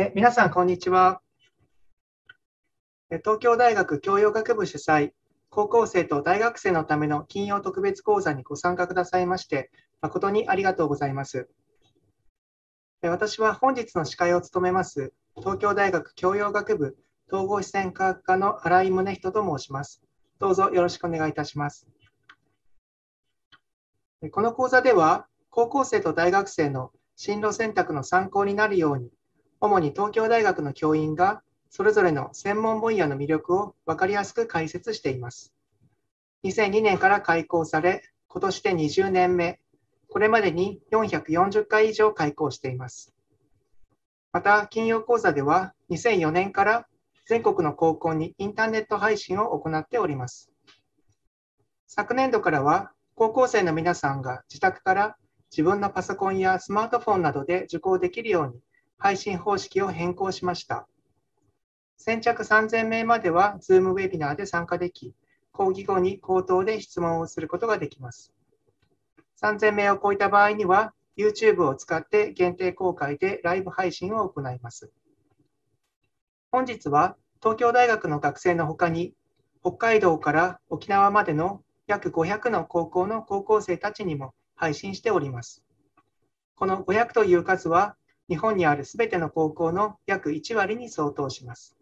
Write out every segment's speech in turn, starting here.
え皆さん、こんにちは。東京大学教養学部主催、高校生と大学生のための金曜特別講座にご参加くださいまして、誠にありがとうございます。私は本日の司会を務めます、東京大学教養学部統合視線科学科の新井宗人と申します。どうぞよろしくお願いいたします。この講座では、高校生と大学生の進路選択の参考になるように、主に東京大学の教員がそれぞれの専門分野の魅力を分かりやすく解説しています。2002年から開校され、今年で20年目、これまでに440回以上開校しています。また、金曜講座では2004年から全国の高校にインターネット配信を行っております。昨年度からは高校生の皆さんが自宅から自分のパソコンやスマートフォンなどで受講できるように配信方式を変更しました。先着3000名までは Zoom ウェビナーで参加でき、講義後に口頭で質問をすることができます。3000名を超えた場合には、YouTube を使って限定公開でライブ配信を行います。本日は東京大学の学生の他に、北海道から沖縄までの約500の高校の高校生たちにも配信しております。この500という数は日本にある全ての高校の約1割に相当します。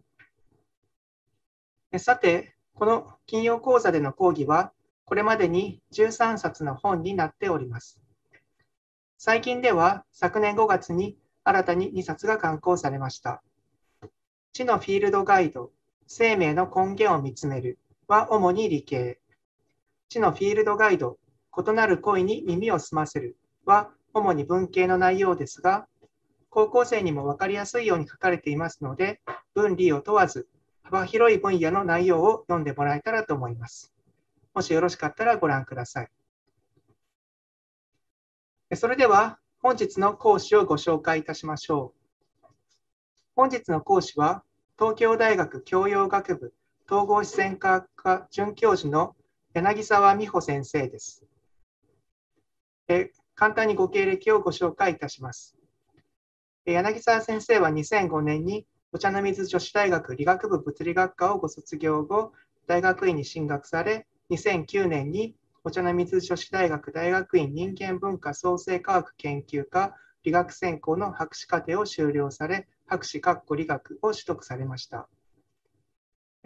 さて、この金曜講座での講義は、これまでに13冊の本になっております。最近では昨年5月に新たに2冊が刊行されました。地のフィールドガイド、生命の根源を見つめるは主に理系。地のフィールドガイド、異なる恋に耳を澄ませるは主に文系の内容ですが、高校生にも分かりやすいように書かれていますので、分離を問わず、幅広い分野の内容を読んでもらえたらと思います。もしよろしかったらご覧ください。それでは、本日の講師をご紹介いたしましょう。本日の講師は、東京大学教養学部統合自然科学科准教授の柳沢美穂先生です。え簡単にご経歴をご紹介いたします。柳沢先生は2005年にお茶の水女子大学理学部物理学科をご卒業後、大学院に進学され、2009年にお茶の水女子大学大学院人間文化創生科学研究科理学専攻の博士課程を修了され、博士括弧理学を取得されました。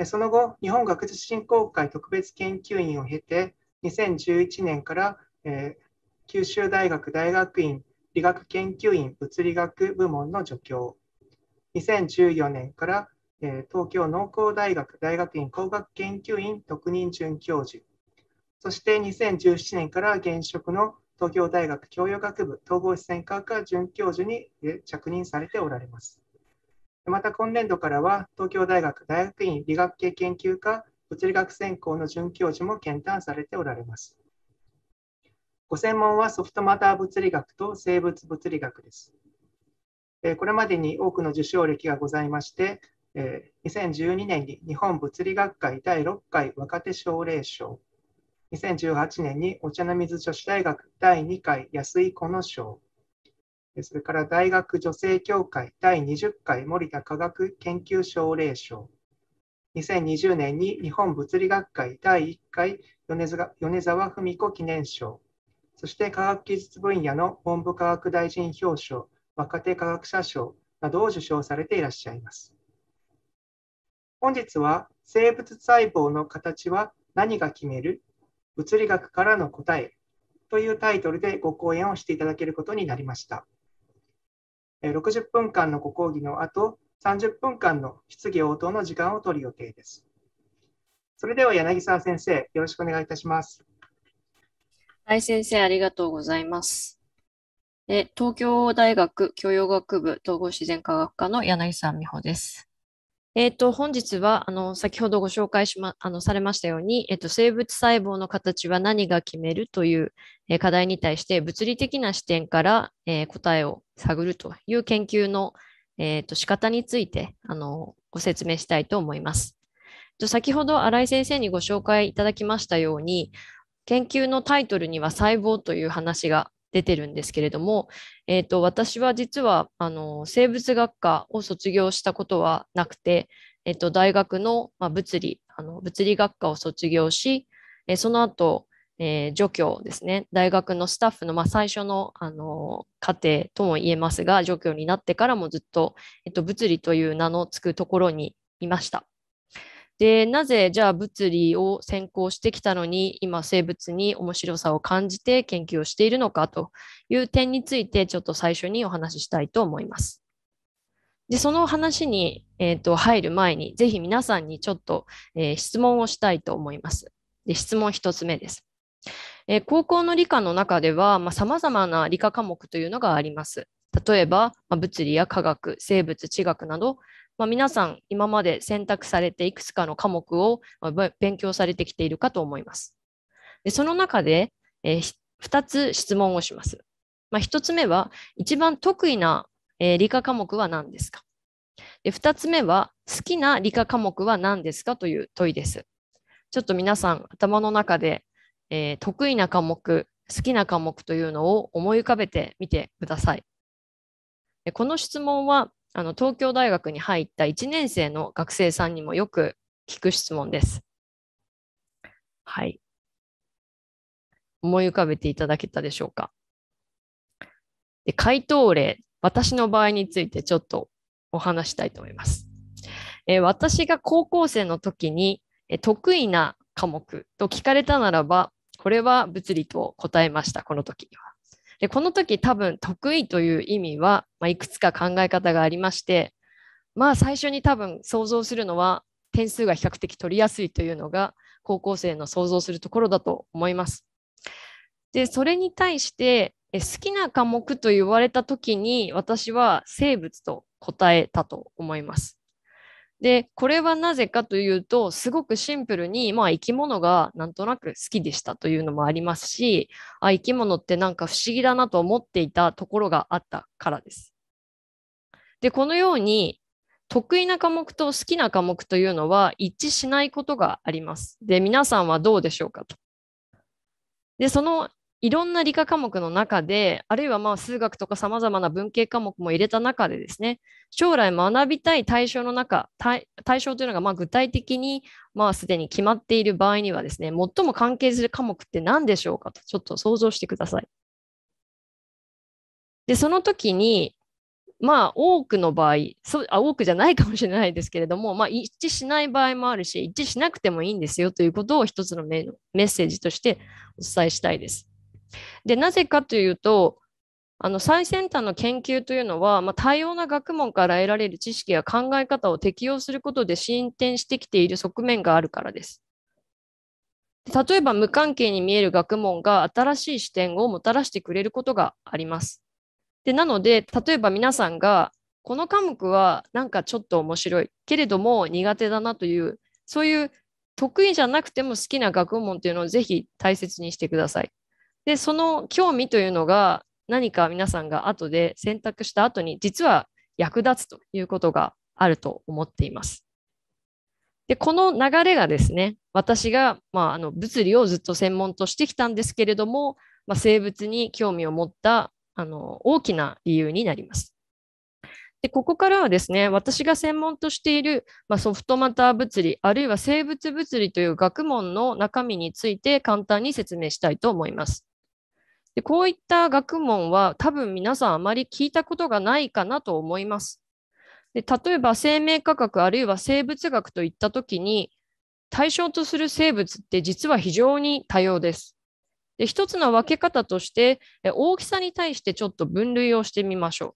その後、日本学術振興会特別研究員を経て、2011年から、えー、九州大学大学院理学研究院物理学部門の助教。2014年から、東京農工大学大学院工学研究院特任准教授。そして2017年から現職の東京大学教養学部統合視線科学准教授に着任されておられます。また今年度からは東京大学大学院理学系研究科物理学専攻の准教授も兼討されておられます。ご専門はソフトマター物理学と生物物理学です。これまでに多くの受賞歴がございまして、2012年に日本物理学会第6回若手奨励賞、2018年にお茶の水女子大学第2回安井この賞、それから大学女性協会第20回森田科学研究奨励賞、2020年に日本物理学会第1回米沢文子記念賞、そして科学技術分野の文部科学大臣表彰、若手科学者賞などを受賞されていらっしゃいます。本日は生物細胞の形は何が決める物理学からの答えというタイトルでご講演をしていただけることになりました。60分間のご講義の後、30分間の質疑応答の時間を取る予定です。それでは柳沢先生、よろしくお願いいたします。はい、先生、ありがとうございます。え東京大学教養学部統合自然科学科の柳さん美穂です。えーと、本日はあの先ほどご紹介し、ま、あのされましたように、えーと、生物細胞の形は何が決めるという、えー、課題に対して物理的な視点から、えー、答えを探るという研究の、えーと、仕方についてあのご説明したいと思います。先ほど新井先生にご紹介いただきましたように研究のタイトルには細胞という話が出てるんですけれども、えーと、私は実はあの生物学科を卒業したことはなくて、えーと、大学の、まあ、物理あの物理学科を卒業し、えー、その後、えー、助教ですね大学のスタッフの、まあ、最初のあの家庭とも言えますが助教になってからもずっと,、えーと物理という名のつくところにいました。でなぜじゃあ物理を専攻してきたのに今生物に面白さを感じて研究をしているのかという点についてちょっと最初にお話ししたいと思います。でその話に、えーと、入る前にぜひ皆さんにちょっと、えー、質問をしたいと思います。で質問1つ目です。えー、高校の理科の中ではさまざ、まな理科科目というのがあります。例えば、まあ、物理や化学、生物、地学などまあ、皆さん今まで選択されていくつかの科目を勉強されてきているかと思います。でその中で、えー、2つ質問をします。まあ、1つ目は一番得意な、えー、理科科目は何ですかで ?2 つ目は好きな理科科目は何ですかという問いです。ちょっと皆さん頭の中で、えー、得意な科目、好きな科目というのを思い浮かべてみてください。この質問はあの東京大学に入った1年生の学生さんにもよく聞く質問です。はい。思い浮かべていただけたでしょうか。で回答例、私の場合についてちょっとお話したいと思います。え私が高校生の時に、え得意な科目と聞かれたならば、これは物理と答えました、この時は。でこの時多分得意という意味は、まあ、いくつか考え方がありましてまあ最初に多分想像するのは点数が比較的取りやすいというのが高校生の想像するところだと思います。でそれに対して好きな科目と言われた時に私は生物と答えたと思います。で、これはなぜかというと、すごくシンプルに、まあ、生き物がなんとなく好きでしたというのもありますし、あ生き物ってなんか不思議だなと思っていたところがあったからです。で、このように、得意な科目と好きな科目というのは一致しないことがあります。で、皆さんはどうでしょうかと。で、そのいろんな理科科目の中で、あるいはまあ数学とかさまざまな文系科目も入れた中でですね、将来学びたい対象の中、対象というのがまあ具体的にまあすでに決まっている場合にはですね、最も関係する科目って何でしょうかと、ちょっと想像してください。で、その時に、まあ多くの場合そうあ、多くじゃないかもしれないですけれども、まあ、一致しない場合もあるし、一致しなくてもいいんですよということを一つのメッセージとしてお伝えしたいです。で、なぜかというと、あの最先端の研究というのは、まあ、多様な学問から得られる知識や考え方を適用することで進展してきている側面があるからです。例えば無関係に見える学問が新しい視点をもたらしてくれることがあります。でなので例えば皆さんがこの科目はなんかちょっと面白いけれども苦手だなというそういう得意じゃなくても好きな学問というのをぜひ大切にしてください。で、その興味というのが何か皆さんが後で選択した後に実は役立つということがあると思っています。で、この流れがですね、私が、まあ、あの物理をずっと専門としてきたんですけれども、まあ、生物に興味を持ったあの大きな理由になります。でここからはですね、私が専門としている、まあ、ソフトマター物理、あるいは生物物理という学問の中身について簡単に説明したいと思います。でこういった学問は多分皆さんあまり聞いたことがないかなと思います。で例えば生命科学あるいは生物学といった時に対象とする生物って実は非常に多様です。で一つの分け方として大きさに対してちょっと分類をしてみましょう。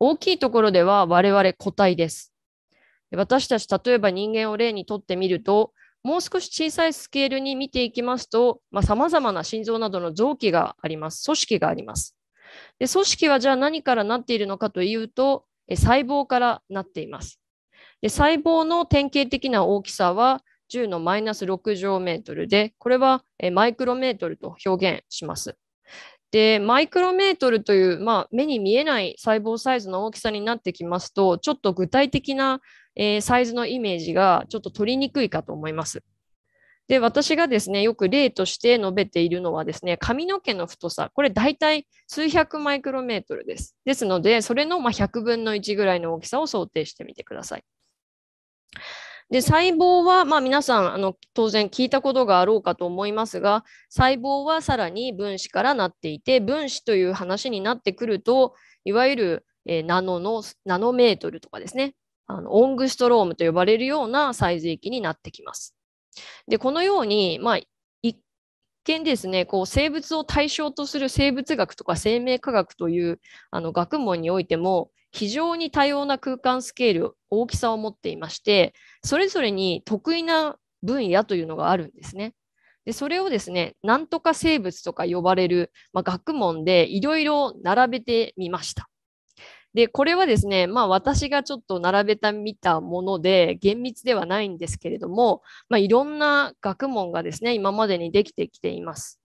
大きいところでは我々個体です。私たち例えば人間を例にとってみるともう少し小さいスケールに見ていきますと、さまざ、まな心臓などの臓器があります。組織があります。で組織はじゃあ何からなっているのかというと、細胞からなっています。で細胞の典型的な大きさは10のマイナス6乗メートルで、これはマイクロメートルと表現します。でマイクロメートルという、まあ、目に見えない細胞サイズの大きさになってきますとちょっと具体的なえー、サイズのイメージがちょっと取りにくいかと思います。で、私がですね、よく例として述べているのはですね、髪の毛の太さ、これ大体数百マイクロメートルです。ですので、それのま100分の1ぐらいの大きさを想定してみてください。で細胞は、まあ、皆さんあの当然聞いたことがあろうかと思いますが細胞はさらに分子からなっていて分子という話になってくるといわゆる、えー、ナノのナノメートルとかですねあのオングストロームと呼ばれるようなサイズ域になってきます。で、このように、まあ、一見ですね、こう生物を対象とする生物学とか生命科学というあの学問においても、非常に多様な空間スケール、大きさを持っていまして、それぞれに得意な分野というのがあるんですね。でそれをですね、なんとか生物とか呼ばれる、まあ、学問でいろいろ並べてみました。で、これはですね、まあ私がちょっと並べた見たもので、厳密ではないんですけれども、まあいろんな学問がですね、今までにできてきています。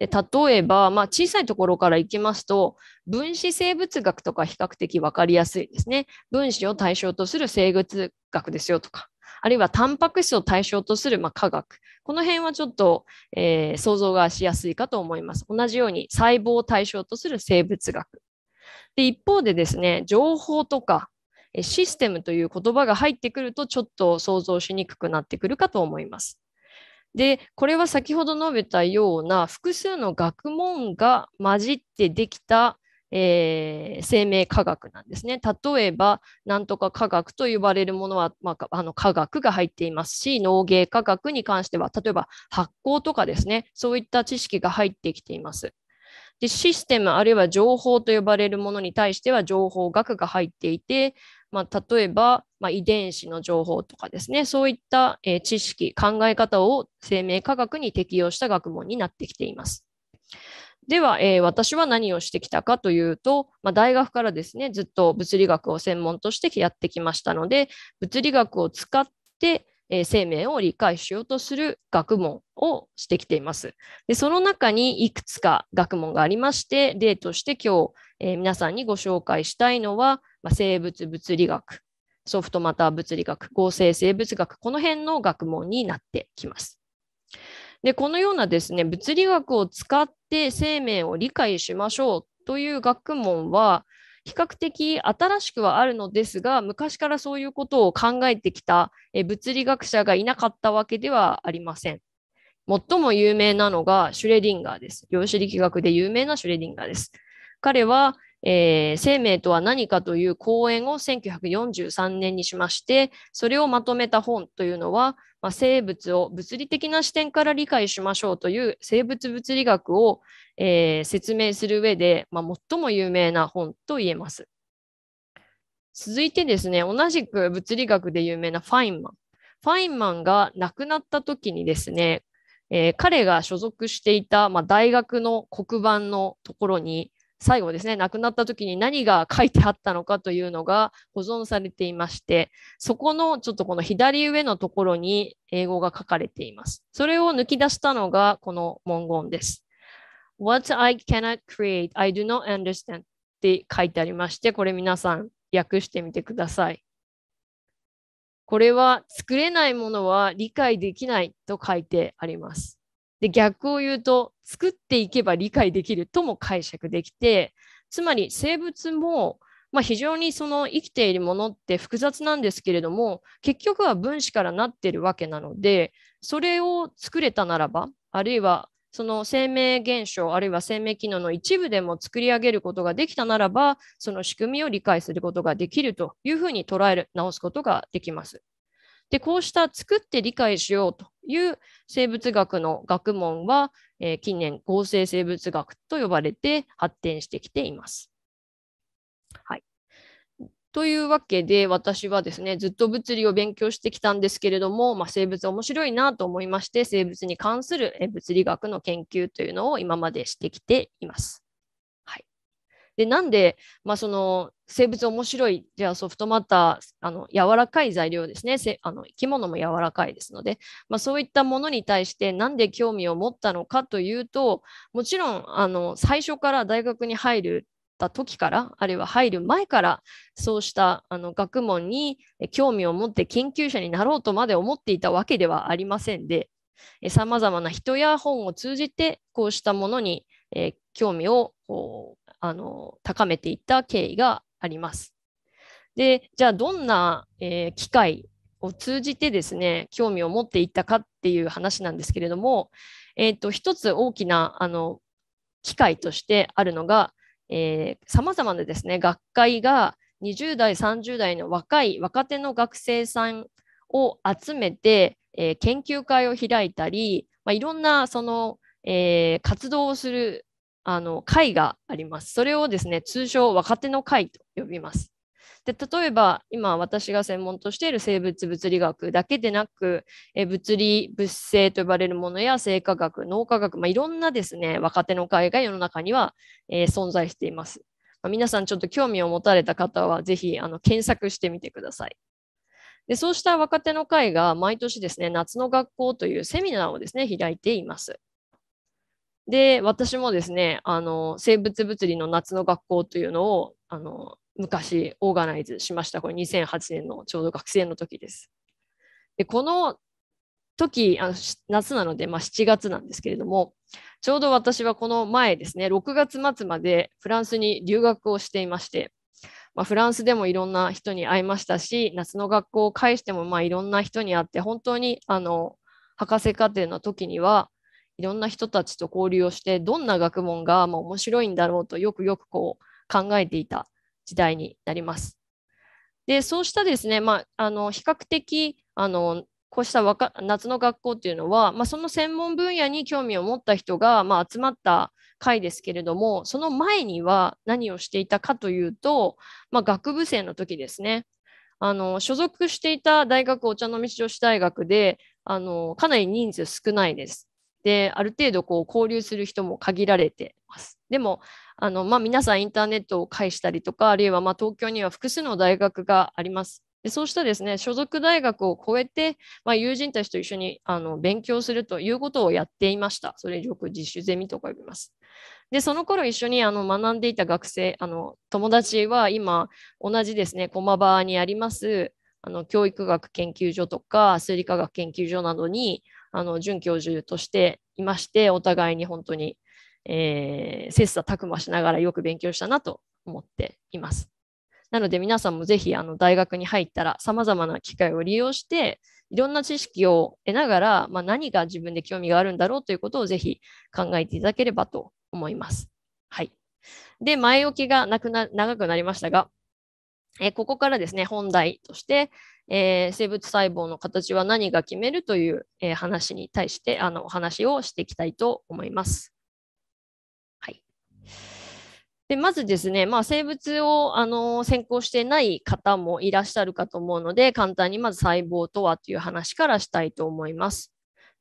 で例えば、まあ、小さいところからいきますと分子生物学とか比較的分かりやすいですね分子を対象とする生物学ですよとかあるいはタンパク質を対象とする、まあ、科学この辺はちょっと、えー、想像がしやすいかと思います同じように細胞を対象とする生物学で、一方でですね、情報とかシステムという言葉が入ってくると、ちょっと想像しにくくなってくるかと思います。で、これは先ほど述べたような複数の学問が混じってできた、えー、生命科学なんですね。例えば、なんとか科学と呼ばれるものは、まあ、あの科学が入っていますし、農芸科学に関しては、例えば発酵とかですね、そういった知識が入ってきています。でシステムあるいは情報と呼ばれるものに対しては情報学が入っていて、まあ、例えば、まあ、遺伝子の情報とかですねそういった、えー、知識考え方を生命科学に適用した学問になってきています。では、えー、私は何をしてきたかというと、まあ、大学からですねずっと物理学を専門としてやってきましたので物理学を使ってえ生命を理解しようとする学問をしてきています。でその中にいくつか学問がありまして、例として今日、え皆さんにご紹介したいのは、ま生物物理学、ソフトマター物理学、合成生物学、この辺の学問になってきます。でこのようなですね物理学を使って生命を理解しましょうという学問は比較的新しくはあるのですが昔からそういうことを考えてきた物理学者がいなかったわけではありません。最も有名なのがシュレディンガーです。量子力学で有名なシュレディンガーです。彼はえー、生命とは何かという講演を1943年にしまして、それをまとめた本というのは、まあ、生物を物理的な視点から理解しましょうという生物物理学を、えー、説明する上で、まあ、最も有名な本と言えます。続いてですね、同じく物理学で有名なファインマン。ファインマンが亡くなった時にですね、えー、彼が所属していた、まあ、大学の黒板のところに、最後ですね、亡くなった時に何が書いてあったのかというのが保存されていまして、そこのちょっとこの左上のところに英語が書かれています。それを抜き出したのがこの文言です。What I cannot create, I do not understand って書いてありまして、これ皆さん訳してみてください。これは作れないものは理解できないと書いてあります。で逆を言うと作っていけば理解できるとも解釈できてつまり生物も、まあ、非常にその生きているものって複雑なんですけれども結局は分子からなっているわけなのでそれを作れたならばあるいはその生命現象あるいは生命機能の一部でも作り上げることができたならばその仕組みを理解することができるというふうに捉える直すことができます。でこうした作って理解しようという生物学の学問は、えー、近年合成生物学と呼ばれて発展してきています。はい、というわけで私はですねずっと物理を勉強してきたんですけれども、まあ、生物面白いなと思いまして生物に関する物理学の研究というのを今までしてきています。でなんで、まあ、その生物面白いじゃあソフトマターあの柔らかい材料ですねあの生き物も柔らかいですので、まあ、そういったものに対してなんで興味を持ったのかというともちろんあの最初から大学に入るた時からあるいは入る前からそうしたあの学問に興味を持って研究者になろうとまで思っていたわけではありませんでさまざまな人や本を通じてこうしたものに、えー、興味をあの高めていった経緯があります。でじゃあどんな、えー、機会を通じてですね興味を持っていったかっていう話なんですけれども、えーと、一つ大きなあの機会としてあるのがさまざまなですね学会が20代30代の若い若手の学生さんを集めて、えー、研究会を開いたり、まあ、いろんなその、えー、活動をするあの会があります。それをですね、通称若手の会と呼びます。で例えば今私が専門としている生物物理学だけでなくえ物理物性と呼ばれるものや生化学脳科学、まあ、いろんなですね若手の会が世の中には、えー、存在しています、まあ、皆さんちょっと興味を持たれた方はぜひあの検索してみてくださいでそうした若手の会が毎年ですね夏の学校というセミナーをですね開いていますで、私もですね、あの、生物物理の夏の学校というのを、あの、昔オーガナイズしました。これ2008年のちょうど学生の時です。で、この時、あの夏なので、まあ、7月なんですけれども、ちょうど私はこの前ですね、6月末までフランスに留学をしていまして、まあ、フランスでもいろんな人に会いましたし、夏の学校を介してもまあいろんな人に会って、本当にあの博士課程の時には、いろんな人たちと交流をしてどんな学問がまあ面白いんだろうとよくよくこう考えていた時代になります。でそうしたですね、まあ、あの比較的あのこうした夏の学校っていうのは、まあ、その専門分野に興味を持った人が、まあ、集まった会ですけれどもその前には何をしていたかというと、まあ、学部生の時ですねあの所属していた大学お茶の道女子大学であのかなり人数少ないです。である程度こう交流する人も限られてます。でもあの、まあ、皆さんインターネットを介したりとかあるいはま東京には複数の大学があります。でそうしたですね所属大学を超えて、まあ、友人たちと一緒にあの勉強するということをやっていました。それよく実習ゼミとか呼びます。でその頃一緒にあの学んでいた学生あの友達は今同じですね駒場にありますあの教育学研究所とか数理科学研究所などにあの准教授としていましてお互いに本当に、えー、切磋琢磨しながらよく勉強したなと思っています。なので皆さんもぜひあの大学に入ったらさまざまな機会を利用していろんな知識を得ながら、まあ、何が自分で興味があるんだろうということをぜひ考えていただければと思います。はい、で前置きがなくな長くなりましたがえここからですね、本題として、えー、生物細胞の形は何が決めるという、えー、話に対してあのお話をしていきたいと思います。はい、でまずですね、まあ、生物をあの専攻してない方もいらっしゃるかと思うので、簡単にまず細胞とはという話からしたいと思います。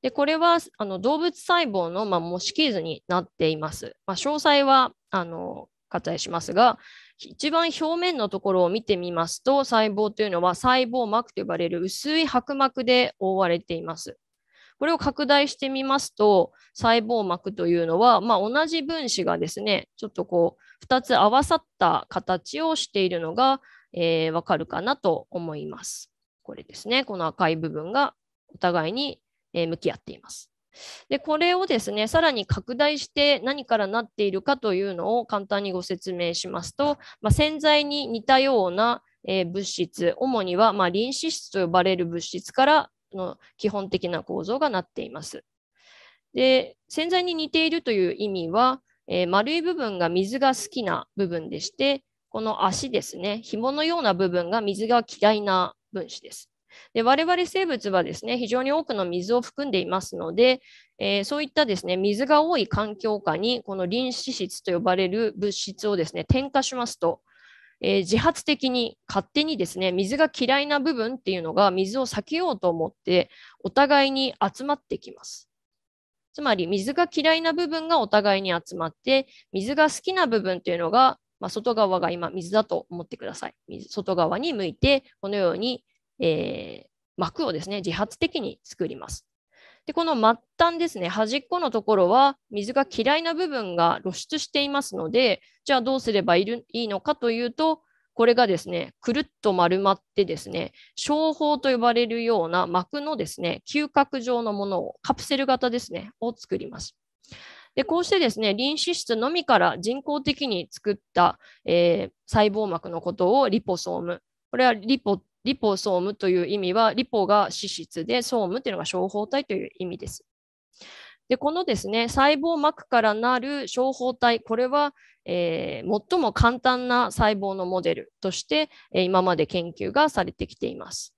でこれはあの動物細胞の、まあ、模式図になっています。まあ、詳細はあの割愛しますが、一番表面のところを見てみますと、細胞というのは細胞膜と呼ばれる薄い薄膜で覆われています。これを拡大してみますと、細胞膜というのは、まあ、同じ分子がですね、ちょっとこう、2つ合わさった形をしているのが、えー、わかるかなと思います。これですね、この赤い部分がお互いに、え向き合っています。でこれをですねさらに拡大して何からなっているかというのを簡単にご説明しますと、まあ、洗剤に似たような、えー、物質主には、まあ、リン脂質と呼ばれる物質からの基本的な構造がなっています。で洗剤に似ているという意味は、えー、丸い部分が水が好きな部分でしてこの足ですね紐のような部分が水が嫌いな分子です。で我々生物はですね、非常に多くの水を含んでいますので、えー、そういったですね、水が多い環境下に、この臨死質と呼ばれる物質をですね、添加しますと、えー、自発的に勝手にですね、水が嫌いな部分っていうのが水を避けようと思って、お互いに集まってきます。つまり水が嫌いな部分がお互いに集まって、水が好きな部分というのが、まあ、外側が今水だと思ってください。外側に向いて、このようにえー、膜をですね、自発的に作ります。で、この末端ですね、端っこのところは水が嫌いな部分が露出していますので、じゃあどうすればいるいいのかというと、これがですね、くるっと丸まってですね、小胞と呼ばれるような膜のですね、嗅覚状のものを、カプセル型ですね、を作ります。で、こうしてですね、臨脂質のみから人工的に作った、えー、細胞膜のことをリポソーム。これはリポリポソームという意味は、リポが脂質で、ソームというのが小胞体という意味です。でこのですね細胞膜からなる小胞体これは、えー、最も簡単な細胞のモデルとして、えー、今まで研究がされてきています。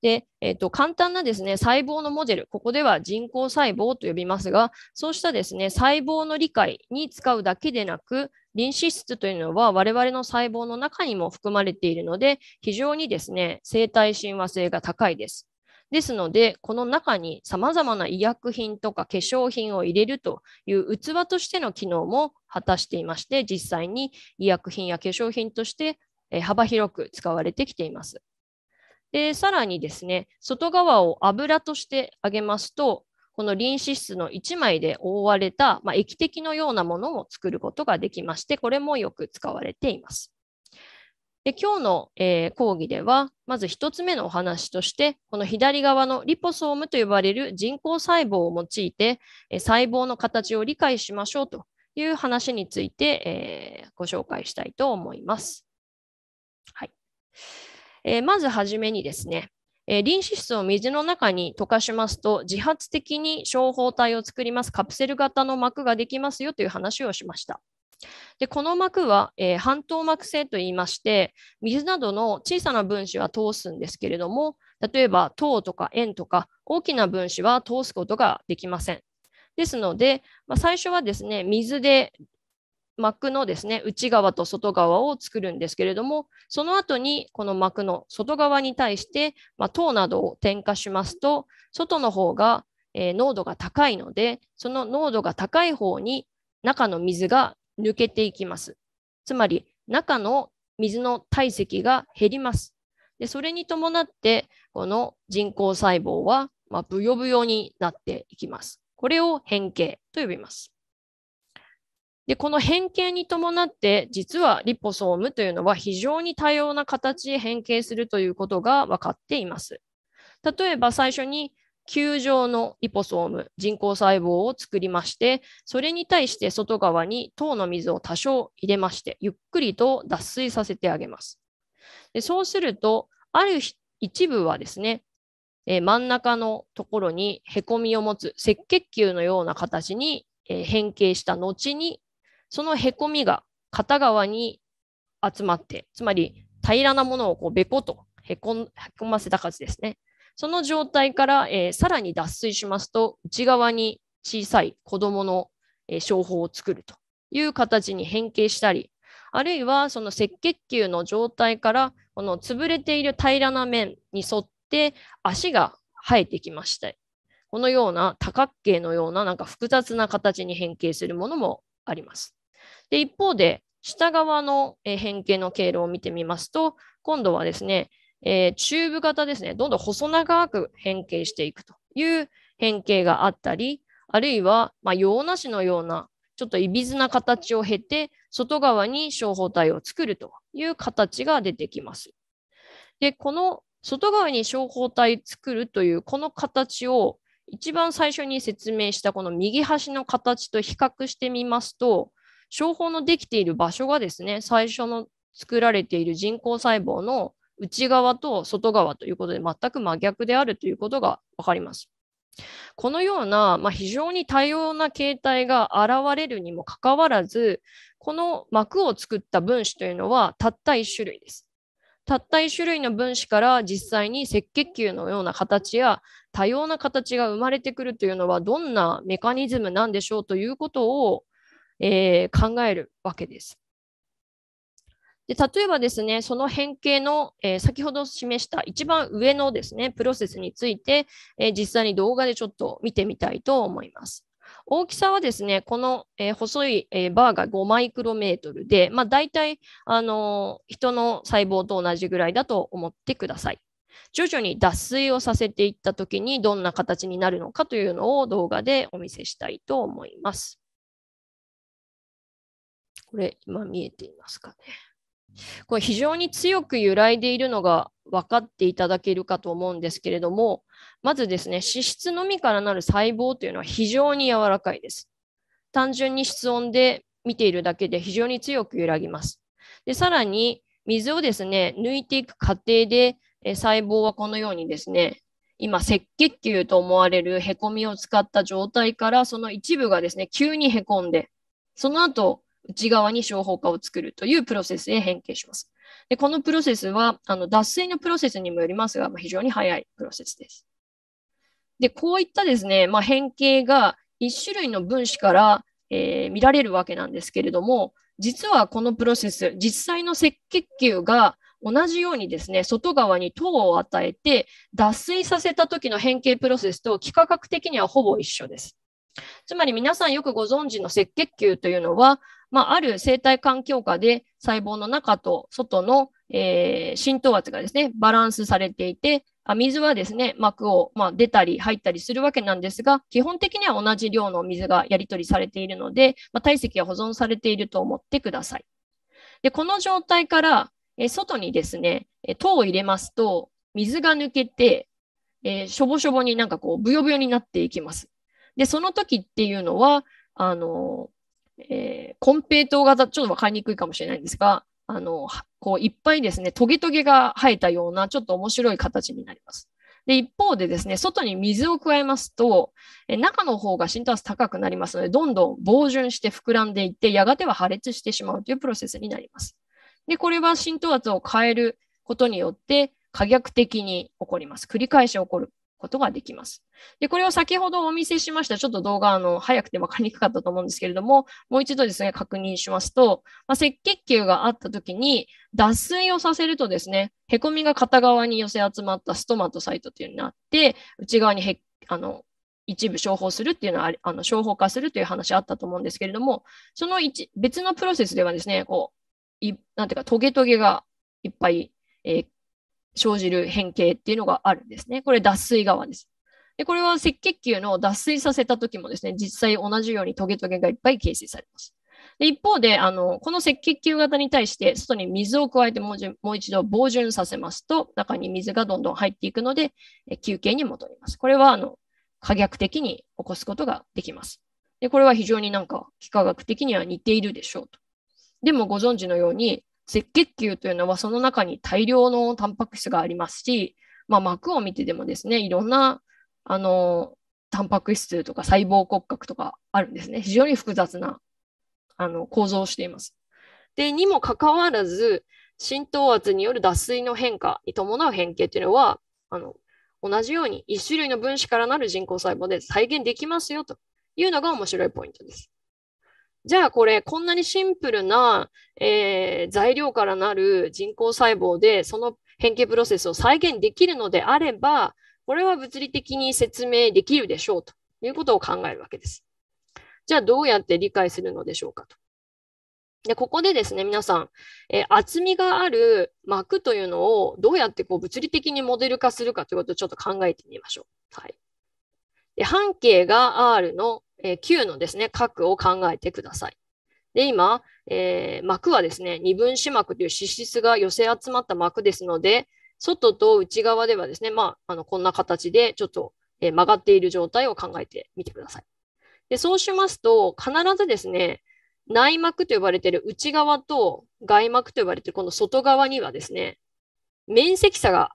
でえーと簡単なですね細胞のモデル、ここでは人工細胞と呼びますが、そうしたですね細胞の理解に使うだけでなく、ン脂質というのは我々の細胞の中にも含まれているので、非常にですね、生体親和性が高いです。ですので、この中に様々な医薬品とか化粧品を入れるという器としての機能も果たしていまして、実際に医薬品や化粧品として幅広く使われてきています。でさらにですね、外側を油としてあげますと、このリン脂質の1枚で覆われた、まあ、液滴のようなものを作ることができまして、これもよく使われています。で今日の、えー、講義では、まず1つ目のお話として、この左側のリポソームと呼ばれる人工細胞を用いて、え細胞の形を理解しましょうという話について、えー、ご紹介したいと思います。はいえー、まずはじめにですね、えー、リン脂質を水の中に溶かしますと、自発的に小胞体を作りますカプセル型の膜ができますよという話をしました。でこの膜は、えー、半透膜性といいまして水などの小さな分子は通すんですけれども例えば糖とか塩とか大きな分子は通すことができませんですので、まあ、最初はですね水で膜のですね内側と外側を作るんですけれどもその後にこの膜の外側に対して、まあ、糖などを添加しますと外の方が、えー、濃度が高いのでその濃度が高い方に中の水が抜けていきますつまり中の水の体積が減りますでそれに伴ってこの人工細胞は、まあ、ブヨブヨになっていきますこれを変形と呼びますで、この変形に伴って、実はリポソームというのは非常に多様な形へ変形するということが分かっています。例えば最初に球状のリポソーム、人工細胞を作りまして、それに対して外側に糖の水を多少入れまして、ゆっくりと脱水させてあげます。でそうすると、ある一部はですね、えー、真ん中のところにへこみを持つ赤血球のような形に、え変形した後にそのへこみが片側に集まって、つまり平らなものをこうべことへこんへこませた数ですね。その状態から、えー、さらに脱水しますと、内側に小さい子供の、えー、商法を作るという形に変形したり、あるいはその赤血球の状態から、この潰れている平らな面に沿って足が生えてきまして、このような多角形のようななんか複雑な形に変形するものもあります。で一方で、下側の変形の経路を見てみますと、今度はですね、えー、チューブ型ですね、どんどん細長く変形していくという変形があったり、あるいは、まあ、洋梨のようなちょっといびつな形を経て、外側に小包体を作るという形が出てきます。で、この外側に小包体作るというこの形を一番最初に説明したこの右端の形と比較してみますと、商法のできている場所がですね、最初の作られている人工細胞の内側と外側ということで全く真逆であるということが分かります。このような、まあ、非常に多様な形態が現れるにもかかわらず、この膜を作った分子というのはたった1種類です。たった1種類の分子から実際に赤血球のような形や多様な形が生まれてくるというのはどんなメカニズムなんでしょうということを、えー、考えるわけです。で例えばですね、その変形の、えー、先ほど示した一番上のですね、プロセスについて、えー、実際に動画でちょっと見てみたいと思います。大きさはですね、この、えー、細い、えー、バーが5マイクロメートルで、まあ、大体、あのー、人の細胞と同じぐらいだと思ってください。徐々に脱水をさせていった時にどんな形になるのかというのを動画でお見せしたいと思います。これ今見えていますかね。これ非常に強く揺らいでいるのが分かっていただけるかと思うんですけれども、まずですね、脂質のみからなる細胞というのは非常に柔らかいです。単純に室温で見ているだけで非常に強く揺らぎます。でさらに水をですね、抜いていく過程でえ細胞はこのようにですね、今、赤血球と思われるへこみを使った状態から、その一部がですね、急にへこんで、その後、内側に消泡化を作るというプロセスへ変形します。でこのプロセスはあの脱水のプロセスにもよりますが、まあ、非常に早いプロセスです。でこういったですね、まあ、変形が1種類の分子から、えー、見られるわけなんですけれども実はこのプロセス実際の赤血球が同じようにですね、外側に糖を与えて、脱水させた時の変形プロセスと幾何学的にはほぼ一緒です。つまり皆さんよくご存知の赤血球というのは、まあ、ある生態環境下で細胞の中と外の、えー、浸透圧がですね、バランスされていて、あ水はですね、膜を、まあ、出たり入ったりするわけなんですが、基本的には同じ量の水がやり取りされているので、まあ、体積が保存されていると思ってください。でこの状態からえ外にですね、糖を入れますと、水が抜けて、えー、しょぼしょぼになんかこう、ぶよぶよになっていきます。で、その時っていうのは、あの、えー、コンペイト型、ちょっとわかりにくいかもしれないんですが、あの、こう、いっぱいですね、トゲトゲが生えたような、ちょっと面白い形になります。で、一方でですね、外に水を加えますと、え中の方が浸透圧高くなりますので、どんどん膨潤して膨らんでいって、やがては破裂してしまうというプロセスになります。で、これは浸透圧を変えることによって可逆的に起こります。繰り返し起こることができます。で、これを先ほどお見せしました、ちょっと動画、あの、早くて分かりにくかったと思うんですけれども、もう一度ですね、確認しますと、まあ、赤血球があった時に、脱水をさせるとですね、へこみが片側に寄せ集まったストマトサイトというのになって、内側にへあの一部消耗するっていうのは、あの消耗化するという話あったと思うんですけれども、その一別のプロセスではですね、こう、い、なんていうか、トゲトゲがいっぱい、えー、生じる変形っていうのがあるんですね。これ脱水側です。で、これは赤血球の脱水させた時もですね、実際同じようにトゲトゲがいっぱい形成されます。で、一方で、あの、この赤血球型に対して、外に水を加えてもう一度防潤させますと、中に水がどんどん入っていくので、休憩に戻ります。これは、あの、可逆的に起こすことができます。で、これは非常になんか、幾何学的には似ているでしょうと。でもご存知のように、赤血球というのはその中に大量のタンパク質がありますし、まあ、膜を見てでもですね、いろんな、あの、タンパク質とか細胞骨格とかあるんですね。非常に複雑なあの構造をしています。で、にもかかわらず、浸透圧による脱水の変化に伴う変形というのは、あの同じように1種類の分子からなる人工細胞で再現できますよというのが面白いポイントです。じゃあこれ、こんなにシンプルな、えー、材料からなる人工細胞で、その変形プロセスを再現できるのであれば、これは物理的に説明できるでしょうということを考えるわけです。じゃあどうやって理解するのでしょうかと。で、ここでですね、皆さん、えー、厚みがある膜というのをどうやってこう物理的にモデル化するかということをちょっと考えてみましょう。はい。で半径が R のえー、Q のですね、角を考えてください。で、今、えー、膜はですね、二分子膜という脂質が寄せ集まった膜ですので、外と内側ではですね、まあ、あのこんな形でちょっと、えー、曲がっている状態を考えてみてください。でそうしますと、必ずですね、内膜と呼ばれている内側と外膜と呼ばれているこの外側にはですね、面積差が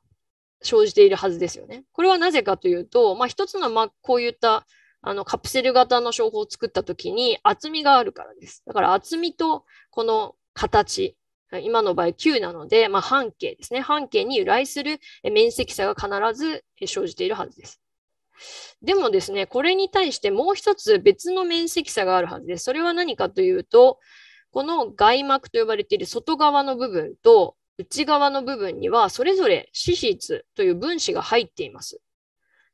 生じているはずですよね。これはなぜかというと、まあ、一つの、ま、こういったあのカプセル型の商法を作った時に厚みがあるからです。だから厚みとこの形、今の場合9なので、まあ、半径ですね。半径に由来する面積差が必ず生じているはずです。でもですね、これに対してもう一つ別の面積差があるはずです。それは何かというと、この外膜と呼ばれている外側の部分と内側の部分には、それぞれ脂質という分子が入っています。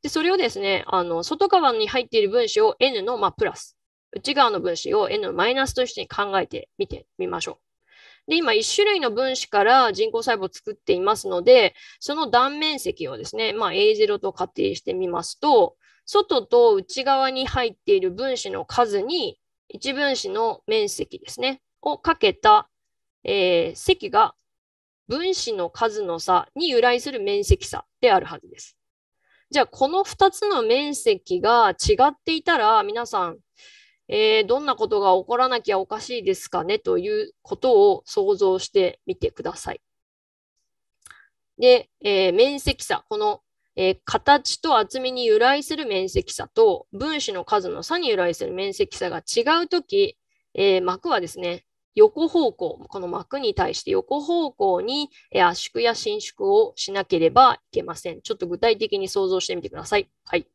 で、それをですね、あの、外側に入っている分子を n の、まあ、プラス、内側の分子を n のマイナスとして考えてみてみましょう。で、今、1種類の分子から人工細胞を作っていますので、その断面積をですね、まあ、A0 と仮定してみますと、外と内側に入っている分子の数に、1分子の面積ですね、をかけた、えー、積が分子の数の差に由来する面積差であるはずです。じゃあこの2つの面積が違っていたら皆さん、えー、どんなことが起こらなきゃおかしいですかねということを想像してみてください。で、えー、面積差、この、えー、形と厚みに由来する面積差と分子の数の差に由来する面積差が違うとき、え膜はですね、横方向、この膜に対して横方向に圧縮や伸縮をしなければいけません。ちょっと具体的に想像してみてください。はい。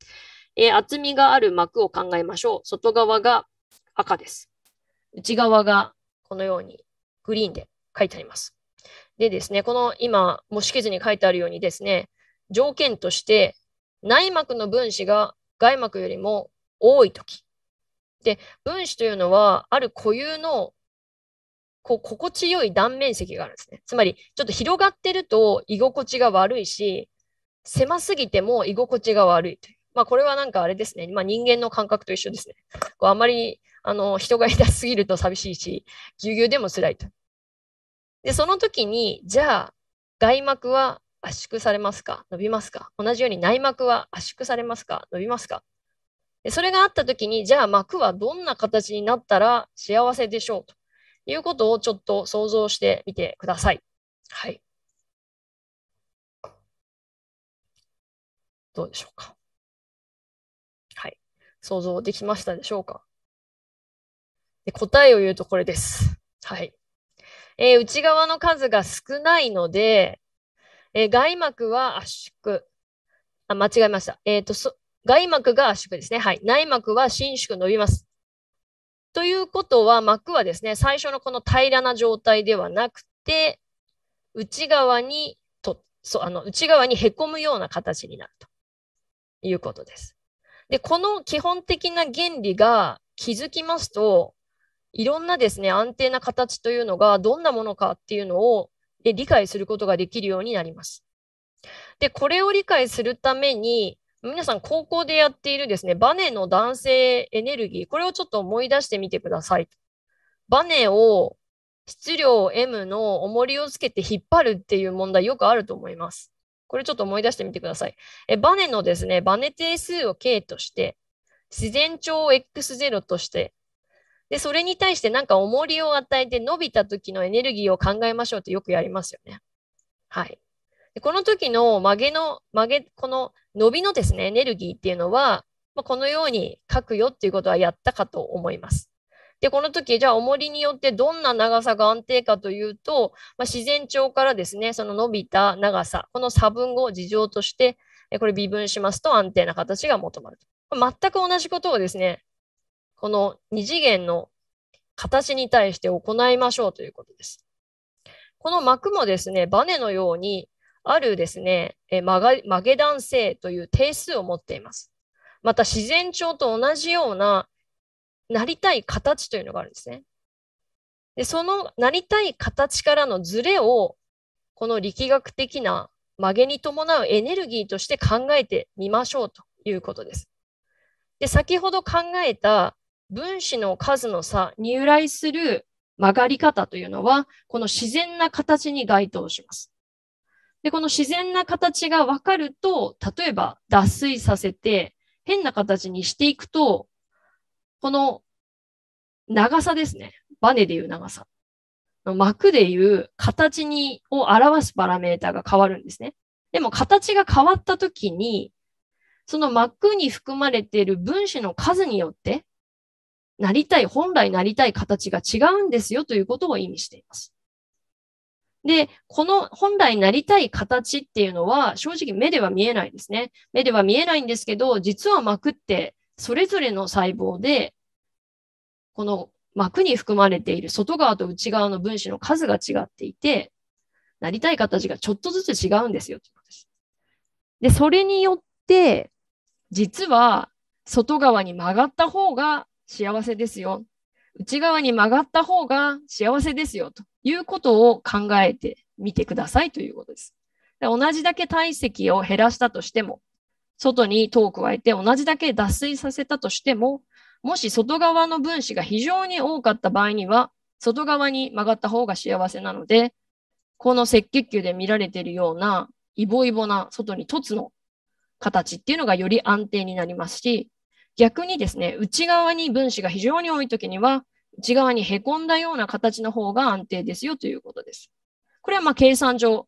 え厚みがある膜を考えましょう。外側が赤です。内側がこのようにグリーンで書いてあります。でですね、この今、模式図に書いてあるようにですね、条件として内膜の分子が外膜よりも多いとき。で、分子というのはある固有のこう心地よい断面積があるんですね。つまり、ちょっと広がってると居心地が悪いし、狭すぎても居心地が悪いという。まあ、これはなんかあれですね。まあ、人間の感覚と一緒ですね。こうあまりあの人がいすぎると寂しいし、ぎゅうぎゅうでも辛いと。で、その時に、じゃあ、外膜は圧縮されますか伸びますか同じように内膜は圧縮されますか伸びますかでそれがあった時に、じゃあ膜はどんな形になったら幸せでしょうと。いうことをちょっと想像してみてください。はい。どうでしょうか。はい。想像できましたでしょうか。で答えを言うとこれです。はい。えー、内側の数が少ないので、えー、外膜は圧縮。あ、間違えました。えっ、ー、と、外膜が圧縮ですね。はい。内膜は伸縮伸びます。ということは膜はですね、最初のこの平らな状態ではなくて、内側にとそうあの内側にへこむような形になるということです。で、この基本的な原理が気づきますと、いろんなですね、安定な形というのがどんなものかっていうのをで理解することができるようになります。で、これを理解するために、皆さん高校でやっているですね、バネの男性エネルギー、これをちょっと思い出してみてください。バネを質量 M の重りをつけて引っ張るっていう問題よくあると思います。これちょっと思い出してみてください。えバネのですね、バネ定数を K として、自然長を X0 として、で、それに対してなんか重りを与えて伸びた時のエネルギーを考えましょうってよくやりますよね。はい。でこの時の曲げの、曲げ、この伸びのですね、エネルギーっていうのは、まあ、このように書くよっていうことはやったかと思います。で、この時、じゃあ重りによってどんな長さが安定かというと、まあ、自然長からですね、その伸びた長さ、この差分を事情として、これ微分しますと安定な形が求まる全く同じことをですね、この2次元の形に対して行いましょうということです。この膜もですね、バネのようにあるですね、え曲曲げ段性という定数を持っています。また自然調と同じようななりたい形というのがあるんですね。でそのなりたい形からのズレをこの力学的な曲げに伴うエネルギーとして考えてみましょうということです。で先ほど考えた分子の数の差に由来する曲がり方というのはこの自然な形に該当します。で、この自然な形がわかると、例えば脱水させて、変な形にしていくと、この長さですね。バネでいう長さ。膜でいう形に、を表すパラメータが変わるんですね。でも形が変わった時に、その膜に含まれている分子の数によって、なりたい、本来なりたい形が違うんですよということを意味しています。で、この本来なりたい形っていうのは正直目では見えないですね。目では見えないんですけど、実は膜ってそれぞれの細胞で、この膜に含まれている外側と内側の分子の数が違っていて、なりたい形がちょっとずつ違うんですよでそれによって、実は外側に曲がった方が幸せですよ。内側に曲がった方が幸せですよと。いうことを考えてみてくださいということです。で同じだけ体積を減らしたとしても、外に糖を加えて同じだけ脱水させたとしても、もし外側の分子が非常に多かった場合には、外側に曲がった方が幸せなので、この赤血球で見られているようなイボイボな外に凸の形っていうのがより安定になりますし、逆にですね、内側に分子が非常に多い時には、内側にへこんだような形の方が安定ですよということです。これはまあ計算上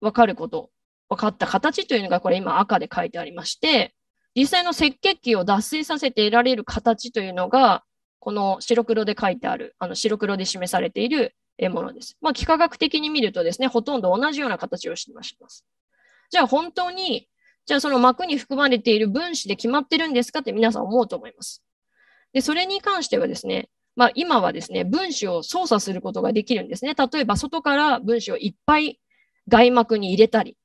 分かること、分かった形というのがこれ今赤で書いてありまして、実際の赤血球を脱水させて得られる形というのが、この白黒で書いてある、あの白黒で示されているものです。まあ、幾何学的に見るとですね、ほとんど同じような形をしてます。じゃあ本当に、じゃあその膜に含まれている分子で決まってるんですかって皆さん思うと思います。で、それに関してはですね、まあ、今はですね、分子を操作することができるんですね。例えば、外から分子をいっぱい外膜に入れたり、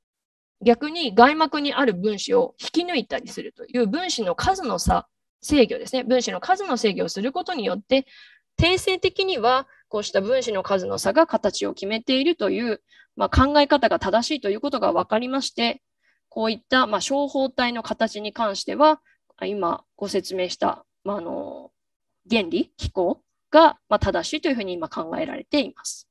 逆に外膜にある分子を引き抜いたりするという分子の数の差、制御ですね。分子の数の制御をすることによって、定性的にはこうした分子の数の差が形を決めているという、まあ、考え方が正しいということが分かりまして、こういった、まあ、小胞体の形に関しては、今ご説明した、まあ、あの原理、機構が、ま正しいというふうに今考えられています。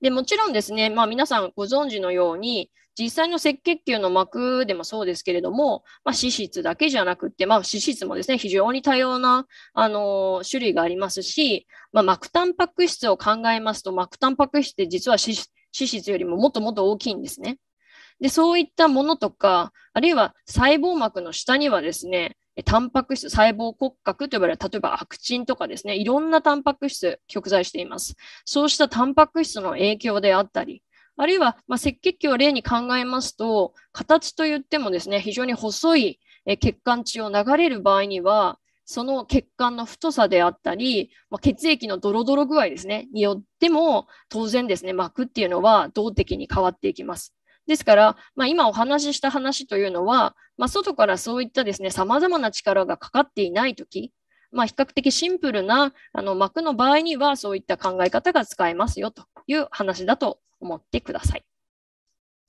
で、もちろんですね、まあ皆さんご存知のように、実際の赤血球の膜でもそうですけれども、まあ、脂質だけじゃなくて、まあ、脂質もですね、非常に多様な、あの種類がありますし、まあ、膜タンパク質を考えますと、膜タンパク質って実は脂質よりももっともっと大きいんですね。で、そういったものとか、あるいは細胞膜の下にはですね、タンパク質、細胞骨格と呼ばれる、例えばアクチンとかですね、いろんなタンパク質、極在しています。そうしたタンパク質の影響であったり、あるいは、まあ、赤血球を例に考えますと、形といってもですね、非常に細い血管血を流れる場合には、その血管の太さであったり、まあ、血液のドロドロ具合ですね、によっても、当然ですね、膜っていうのは動的に変わっていきます。ですから、まあ、今お話しした話というのは、まあ、外からそういったですね、様々な力がかかっていないとき、まあ、比較的シンプルなあの膜の場合には、そういった考え方が使えますよという話だと思ってください。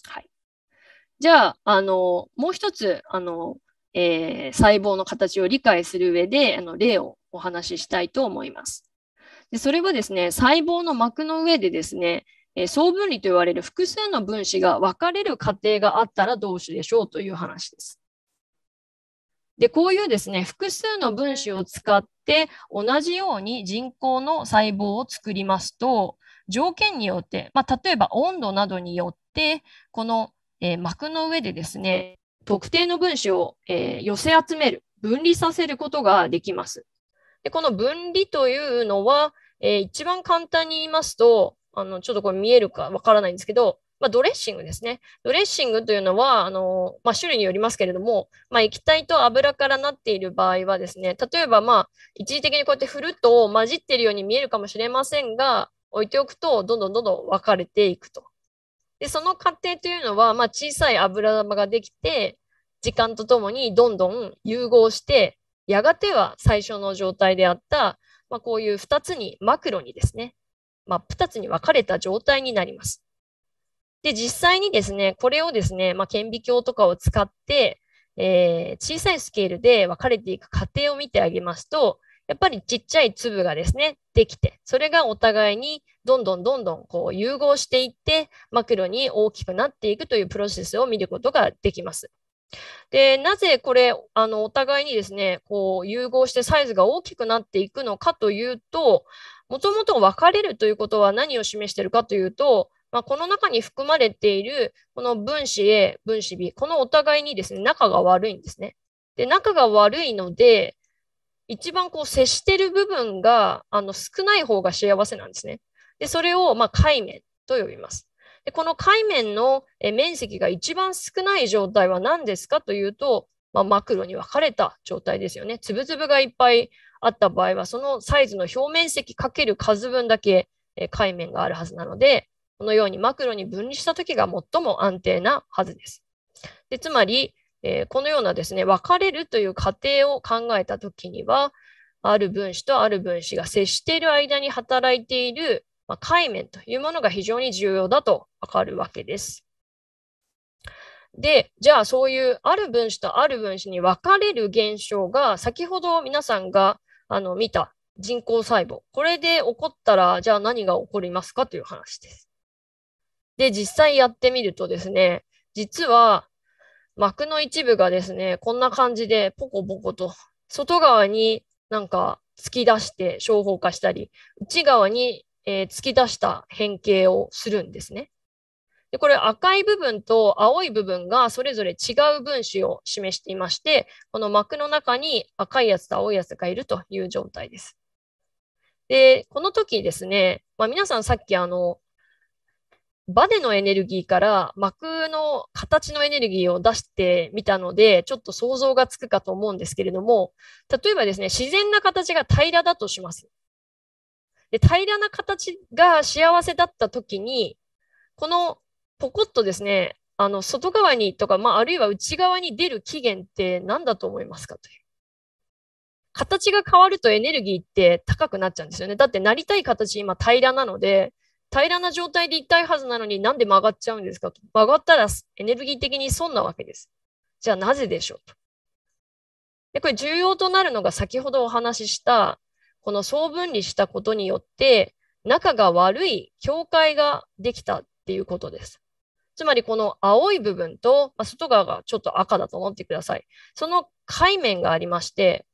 はい。じゃあ、あの、もう一つ、あの、えー、細胞の形を理解する上で、あの、例をお話ししたいと思います。でそれはですね、細胞の膜の上でですね、え総分離と言われる複数の分子が分かれる過程があったらどうしでしょうという話です。で、こういうですね、複数の分子を使って同じように人工の細胞を作りますと、条件によって、まあ、例えば温度などによって、この、えー、膜の上でですね、特定の分子を、えー、寄せ集める、分離させることができます。でこの分離というのは、えー、一番簡単に言いますと、あの、ちょっとこれ見えるかわからないんですけど、まあ、ドレッシングですね。ドレッシングというのは、あの、まあ、種類によりますけれども、まあ、液体と油からなっている場合はですね、例えば、まあ、一時的にこうやって振ると混じってるように見えるかもしれませんが、置いておくと、どんどんどんどん分かれていくと。で、その過程というのは、まあ、小さい油玉ができて、時間とともにどんどん融合して、やがては最初の状態であった、まあ、こういう2つに、マクロにですね、ま2つに分かれた状態になります。で、実際にですね、これをですね、まあ、顕微鏡とかを使って、えー、小さいスケールで分かれていく過程を見てあげますと、やっぱりちっちゃい粒がですね、できて、それがお互いにどんどんどんどんこう融合していって、マクロに大きくなっていくというプロセスを見ることができます。で、なぜこれ、あの、お互いにですね、こう融合してサイズが大きくなっていくのかというと、もともと分かれるということは何を示しているかというと、まあ、この中に含まれているこの分子 A、分子 B、このお互いにですね、仲が悪いんですね。で、仲が悪いので、一番こう接してる部分があの少ない方が幸せなんですね。で、それをまあ界面と呼びます。で、この界面の面積が一番少ない状態は何ですかというと、まあ、マクロに分かれた状態ですよね。粒々がいっぱいあった場合は、そのサイズの表面積かける数分だけ、え海面があるはずなので、このようにマクロに分離した時が最も安定なはずです。でつまり、えこのようなですね、分かれるという過程を考えた時には、ある分子とある分子が接している間に働いている、まあ、海面というものが非常に重要だとわかるわけです。で、じゃあそういうある分子とある分子に分かれる現象が、先ほど皆さんがあの見た人工細胞。これで起こったら、じゃあ何が起こりますかという話です。で、実際やってみるとですね、実は膜の一部がですね、こんな感じでポコポコと外側になんか突き出して商法化したり、内側に、えー、突き出した変形をするんですね。で、これ赤い部分と青い部分がそれぞれ違う分子を示していまして、この膜の中に赤いやつと青いやつがいるという状態です。で、この時ですね、まあ、皆さんさっきあの、バネのエネルギーから膜の形のエネルギーを出してみたので、ちょっと想像がつくかと思うんですけれども、例えばですね、自然な形が平らだとします。で平らな形が幸せだった時に、このポコッとですね、あの外側にとか、まあ、あるいは内側に出る期限って何だと思いますかという。形が変わるとエネルギーって高くなっちゃうんですよね。だってなりたい形今平らなので、平らな状態でいたいはずなのになんで曲がっちゃうんですかと。曲がったらエネルギー的に損なわけです。じゃあなぜでしょうと。でこれ重要となるのが先ほどお話ししたこの総分離したことによって仲が悪い境界ができたっていうことです。つまりこの青い部分と、まあ、外側がちょっと赤だと思ってください。その界面がありまして、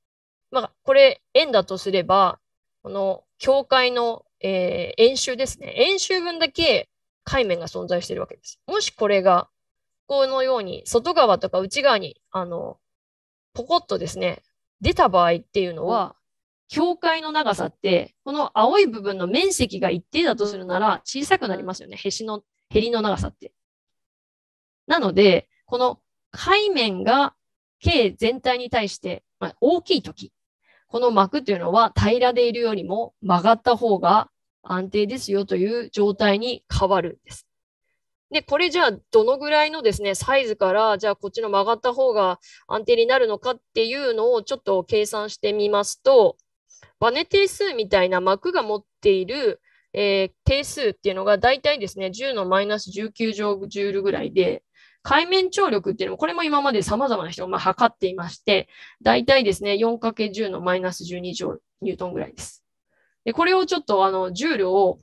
まあ、これ円だとすれば、この境界の、えー、円周ですね。円周分だけ界面が存在しているわけです。もしこれが、このように外側とか内側に、あの、ポコッとですね、出た場合っていうのは、境界の長さって、この青い部分の面積が一定だとするなら小さくなりますよね。へしの、へりの長さって。なので、この海面が径全体に対して、まあ、大きい時、この膜というのは平らでいるよりも曲がった方が安定ですよという状態に変わるんです。で、これじゃあどのぐらいのですね、サイズから、じゃあこっちの曲がった方が安定になるのかっていうのをちょっと計算してみますと、バネ定数みたいな膜が持っている、えー、定数っていうのが大体ですね、10のマイナス19乗ジュールぐらいで、海面張力っていうのも、これも今まで様々な人が測っていまして、だいたいですね、4×10 のマイナス12乗ニュートンぐらいです。で、これをちょっとあの、重量を、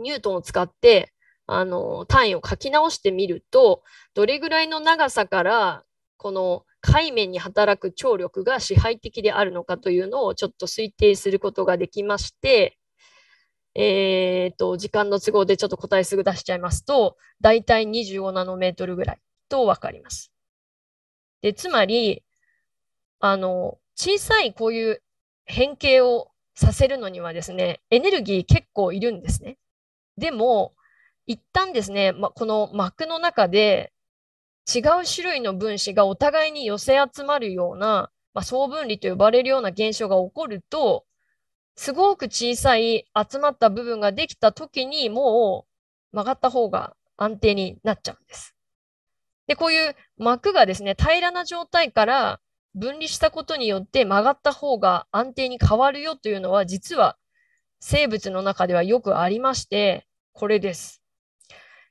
ニュートンを使って、あの、単位を書き直してみると、どれぐらいの長さから、この海面に働く張力が支配的であるのかというのをちょっと推定することができまして、えー、と時間の都合でちょっと答えすぐ出しちゃいますと、だいたい25ナノメートルぐらいと分かります。でつまりあの、小さいこういう変形をさせるのにはですね、エネルギー結構いるんですね。でも、一旦ですね、ま、この膜の中で違う種類の分子がお互いに寄せ集まるような、まあ、総分離と呼ばれるような現象が起こると、すごく小さい集まった部分ができた時にもう曲がった方が安定になっちゃうんです。で、こういう膜がですね、平らな状態から分離したことによって曲がった方が安定に変わるよというのは実は生物の中ではよくありまして、これです。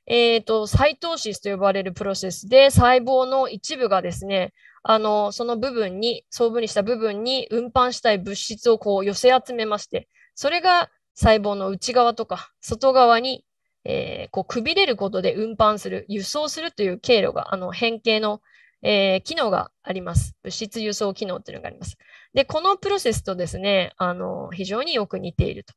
えっ、ー、と、サトーシスと呼ばれるプロセスで、細胞の一部がですね、あの、その部分に、総分離した部分に運搬したい物質をこう寄せ集めまして、それが細胞の内側とか外側に、えー、こうくびれることで運搬する、輸送するという経路が、あの、変形の、えー、機能があります。物質輸送機能というのがあります。で、このプロセスとですね、あの、非常によく似ていると。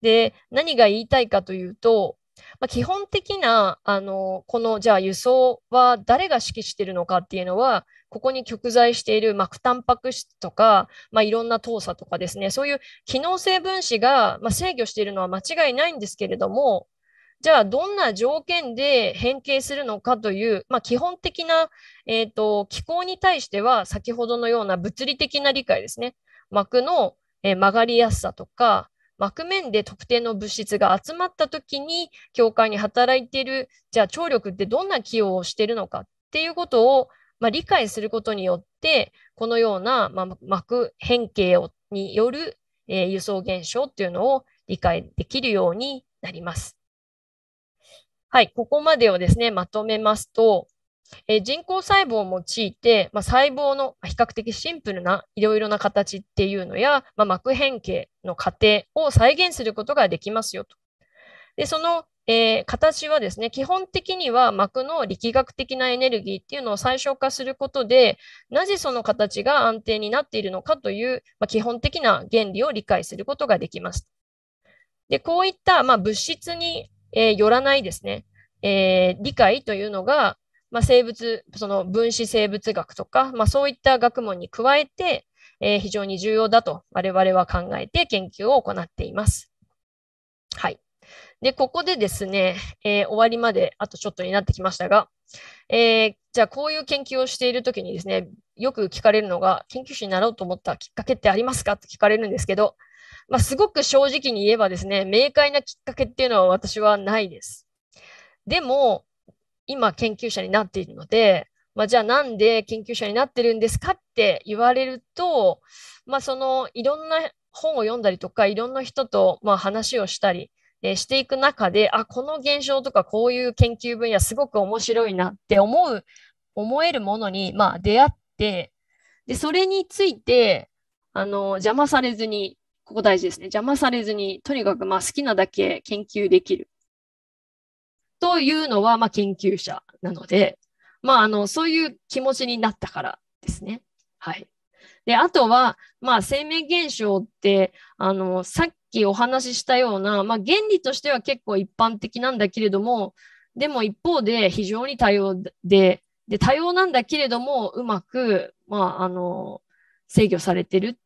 で、何が言いたいかというと、まあ、基本的なあのこのじゃあ輸送は誰が指揮しているのかっていうのはここに極在している膜タンパク質とか、まあ、いろんな糖鎖とかですねそういう機能性分子が、まあ、制御しているのは間違いないんですけれどもじゃあどんな条件で変形するのかという、まあ、基本的な、えーと、気候に対しては先ほどのような物理的な理解ですね膜の、えー、曲がりやすさとか膜面で特定の物質が集まった時に境界に働いているじゃあ聴力ってどんな寄与をしているのかっていうことを、まあ、理解することによってこのような、まあ、膜変形をによる、えー、輸送現象っていうのを理解できるようになります。はい、ここまでをですね、まとめますと、えー、人工細胞を用いて、まあ、細胞の比較的シンプルないろいろな形っていうのや、まあ、膜変形の過程を再現することができますよと。でその、えー、形はですね基本的には膜の力学的なエネルギーっていうのを最小化することでなぜその形が安定になっているのかという、まあ、基本的な原理を理解することができます。でこういった、ま物質に、えー、よらないですね、え理解というのがまあ、生物、その分子生物学とか、まあ、そういった学問に加えて、えー、非常に重要だと我々は考えて研究を行っています。はい。で、ここでですね、えー、終わりまであとちょっとになってきましたが、えー、じゃあこういう研究をしているときにですね、よく聞かれるのが、研究者になろうと思ったきっかけってありますかって聞かれるんですけど、まあ、すごく正直に言えばですね、明快なきっかけっていうのは私はないです。でも、今研究者になっているので、まあ、じゃあなんで研究者になってるんですかって言われると、まあ、そのいろんな本を読んだりとかいろんな人とま話をしたり、えしていく中であこの現象とかこういう研究分野すごく面白いなって思う思えるものにま出会ってでそれについてあの邪魔されずにここ大事ですね邪魔されずにとにかくま好きなだけ研究できるというのは、まあ、研究者なので、まあ、あの、そういう気持ちになったからですね。はい。で、あとは、まあ、生命現象って、あの、さっきお話ししたような、まあ、原理としては結構一般的なんだけれども、でも一方で非常に多様で、で、多様なんだけれども、うまく、まあ、あの、制御されてる。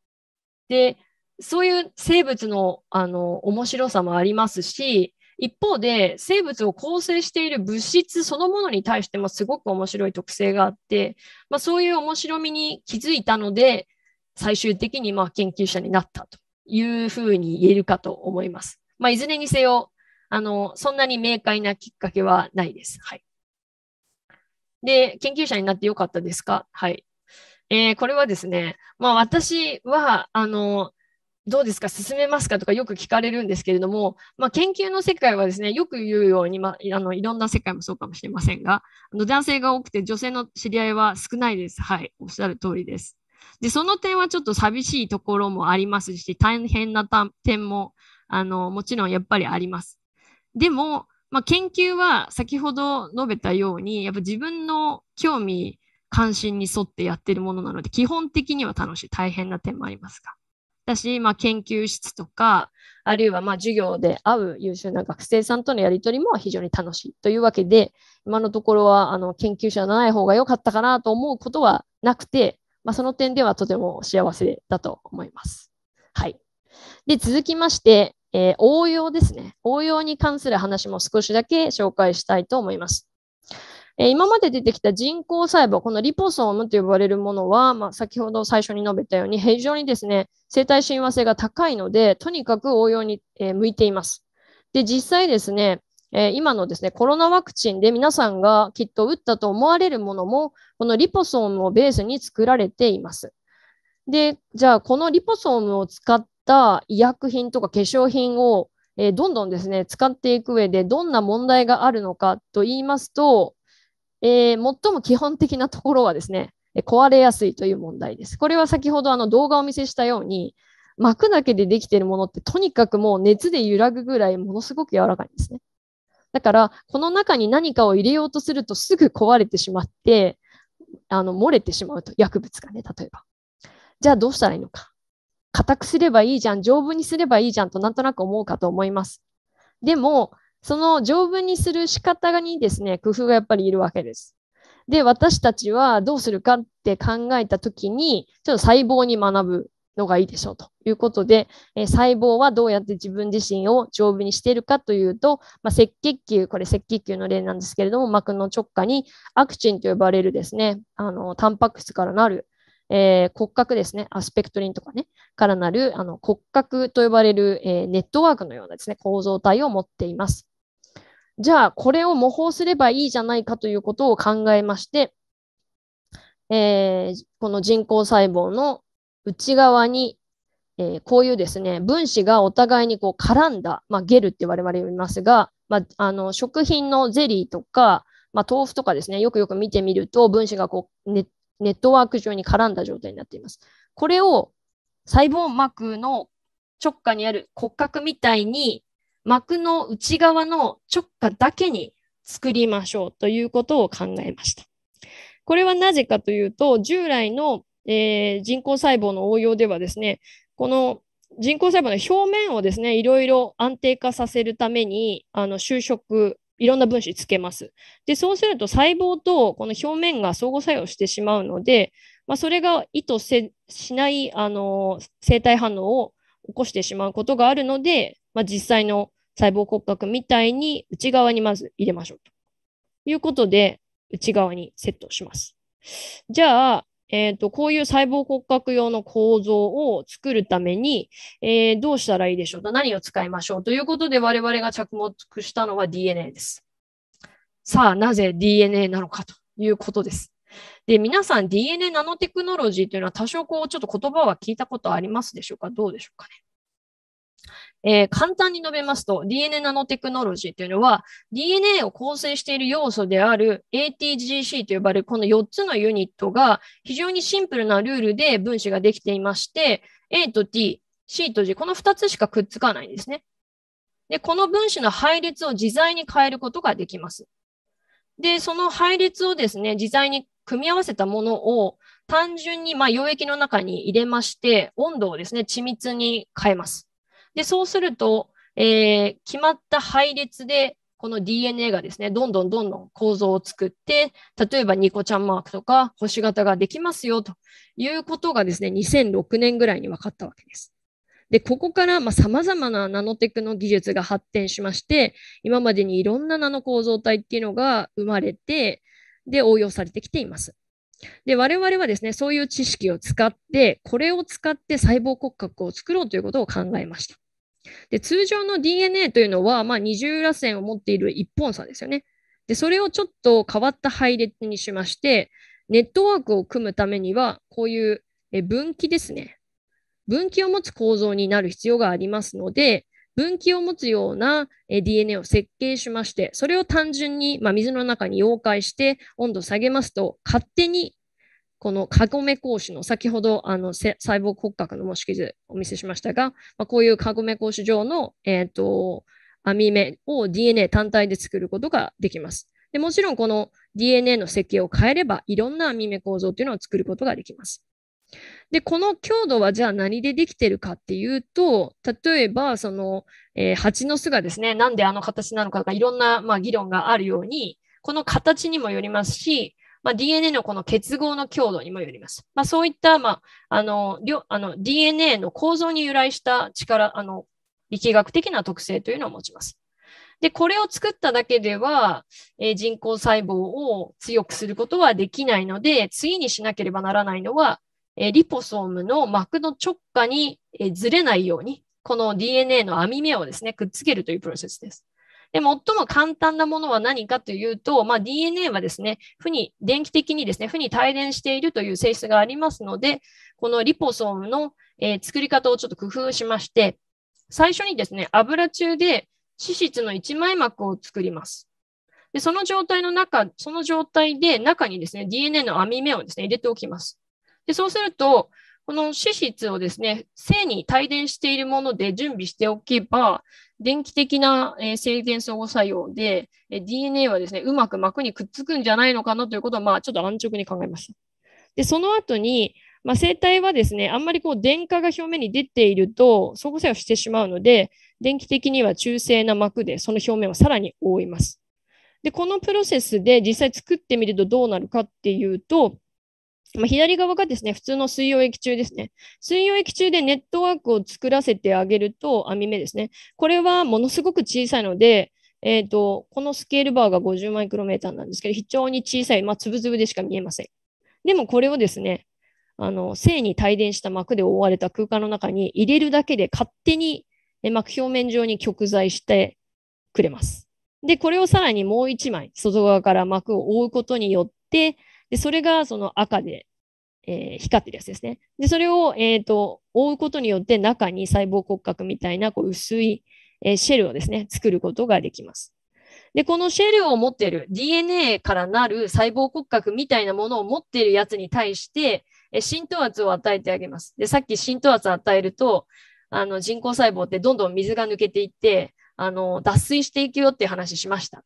で、そういう生物の、あの、面白さもありますし、一方で生物を構成している物質そのものに対してもすごく面白い特性があって、まあ、そういう面白みに気づいたので最終的にま研究者になったというふうに言えるかと思います。まあ、いずれにせよあのそんなに明快なきっかけはないです。はい、で研究者になってよかったですかはい。えー、これはですね、まあ、私はあのどうですか進めますかとかよく聞かれるんですけれども、まあ、研究の世界はですね、よく言うように、まあ、あのいろんな世界もそうかもしれませんが、あの男性が多くて女性の知り合いは少ないです。はい、おっしゃる通りです。で、その点はちょっと寂しいところもありますし、大変な点もあのもちろんやっぱりあります。でも、まあ、研究は先ほど述べたように、やっぱ自分の興味、関心に沿ってやってるものなので、基本的には楽しい。大変な点もありますが。だし、まあ、研究室とかあるいはまあ授業で会う優秀な学生さんとのやり取りも非常に楽しいというわけで今のところはあの研究者じゃない方が良かったかなと思うことはなくて、まあ、その点ではとても幸せだと思います。はい、で続きまして、えー、応用ですね応用に関する話も少しだけ紹介したいと思います。えー、今まで出てきた人工細胞、このリポソームと呼ばれるものは、まあ、先ほど最初に述べたように、非常にですね、生体親和性が高いので、とにかく応用に、え向いています。で、実際ですね、え今のですね、コロナワクチンで皆さんがきっと打ったと思われるものも、このリポソームをベースに作られています。で、じゃあ、このリポソームを使った医薬品とか化粧品を、えどんどんですね、使っていく上でどんな問題があるのかと言いますと、えー、最も基本的なところはですね、壊れやすいという問題です。これは先ほどあの動画をお見せしたように、膜だけでできているものってとにかくもう熱で揺らぐぐらいものすごく柔らかいんですね。だから、この中に何かを入れようとするとすぐ壊れてしまって、あの、漏れてしまうと、薬物がね、例えば。じゃあどうしたらいいのか。硬くすればいいじゃん、丈夫にすればいいじゃんとなんとなく思うかと思います。でも、その条文にする仕方にですね、工夫がやっぱりいるわけです。で、私たちはどうするかって考えたときに、ちょっと細胞に学ぶのがいいでしょうということで、えー、細胞はどうやって自分自身を丈夫にしているかというと、まあ、赤血球、これ赤血球の例なんですけれども、膜の直下にアクチンと呼ばれるですね、あのタンパク質からなる、えー、骨格ですね、アスペクトリンとかね、からなるあの骨格と呼ばれる、えー、ネットワークのようなですね、構造体を持っています。じゃあこれを模倣すればいいじゃないかということを考えまして、えー、この人工細胞の内側に、えー、こういうですね、分子がお互いにこう絡んだ、まあ、ゲルって我々言いますが、まあ、あの食品のゼリーとか、まあ、豆腐とかですね、よくよく見てみると分子がこうネネットワーク上に絡んだ状態になっています。これを細胞膜の直下にある骨格みたいに膜の内側の直下だけに作りましょうということを考えました。これはなぜかというと、従来の、えー、人工細胞の応用ではですね、この人工細胞の表面をですね、いろいろ安定化させるために、あの就職、いろんな分子つけます。で、そうすると細胞とこの表面が相互作用してしまうので、まあ、それが意図せしないあの生体反応を起こしてしまうことがあるので、まあ、実際の細胞骨格みたいに内側にまず入れましょうということで、内側にセットします。じゃあ、えっ、ー、と、こういう細胞骨格用の構造を作るために、えー、どうしたらいいでしょうと、何を使いましょうということで、我々が着目したのは DNA です。さあ、なぜ DNA なのかということです。で、皆さん DNA ナノテクノロジーというのは多少こうちょっと言葉は聞いたことありますでしょうかどうでしょうかね。えー、簡単に述べますと、DNA ナノテクノロジーというのは、DNA を構成している要素である ATGC と呼ばれるこの4つのユニットが非常にシンプルなルールで分子ができていまして、A と T、C と G、この2つしかくっつかないんですね。で、この分子の配列を自在に変えることができます。で、その配列をですね、自在に組み合わせたものを単純にまあ溶液の中に入れまして、温度をですね、緻密に変えます。で、そうすると、えー、決まった配列で、この DNA がですね、どんどんどんどん構造を作って、例えばニコちゃんマークとか星型ができますよということがですね、2006年ぐらいに分かったわけです。で、ここからまあ様々なナノテクの技術が発展しまして、今までにいろんなナノ構造体っていうのが生まれて、で応用されてきています。で我々はですね、そういう知識を使って、これを使って細胞骨格を作ろうということを考えました。で通常の DNA というのは、まあ、二重らせんを持っている一本差ですよね。でそれをちょっと変わった配列にしまして、ネットワークを組むためには、こういう分岐ですね。分岐を持つ構造になる必要がありますので、分岐を持つような DNA を設計しまして、それを単純に、まあ、水の中に溶解して温度を下げますと、勝手にこのカゴメ格子の先ほどあの細胞骨格の模式図お見せしましたが、まあ、こういうカゴメ格子状の、えーと、と網目を DNA 単体で作ることができます。でもちろんこの DNA の設計を変えればいろんな網目構造というのを作ることができます。で、この強度はじゃあ何でできてるかっていうと、例えば、その、えー、蜂の巣がですね、なんであの形なのかとか、いろんな、まあ、議論があるように、この形にもよりますし、まあ、DNA のこの結合の強度にもよります。まあ、そういった、まあ、あの、あの DNA の構造に由来した力、あの、力学的な特性というのを持ちます。で、これを作っただけでは、えー、人工細胞を強くすることはできないので、次にしなければならないのは、えリポソームの膜の直下に、えずれないように、この DNA の網目をですね、くっつけるというプロセスです。で、最も簡単なものは何かというと、まあ、DNA はですね、負に、電気的にですね、負に帯電しているという性質がありますので、このリポソームの、え作り方をちょっと工夫しまして、最初にですね、油中で脂質の一枚膜を作ります。で、その状態の中、その状態で中にですね、DNA の網目をですね、入れておきます。でそうすると、この脂質をですね、性に帯電しているもので準備しておけば、電気的な性電相互作用で、DNA はですね、うまく膜にくっつくんじゃないのかなということを、まあ、ちょっと安直に考えました。で、その後に、まあ、生体はですね、あんまりこう電荷が表面に出ていると相互作用してしまうので、電気的には中性な膜でその表面をさらに覆います。で、このプロセスで実際作ってみるとどうなるかっていうと、まあ、左側がですね、普通の水溶液中ですね。水溶液中でネットワークを作らせてあげると網目ですね。これはものすごく小さいので、えっ、ー、と、このスケールバーが50マイクロメーターなんですけど、非常に小さい、まあ、つぶつぶでしか見えません。でもこれをですね、あの、性に帯電した膜で覆われた空間の中に入れるだけで勝手に膜表面上に極材してくれます。で、これをさらにもう1枚、外側から膜を覆うことによって、で、それがその赤で、えー、光ってるやつですね。で、それを、えっ、ー、と、覆うことによって中に細胞骨格みたいなこう薄い、えー、シェルをですね、作ることができます。で、このシェルを持ってる DNA からなる細胞骨格みたいなものを持っているやつに対して、え浸透圧を与えてあげます。で、さっき浸透圧を与えると、あの、人工細胞ってどんどん水が抜けていって、あの、脱水していくよっていう話しました。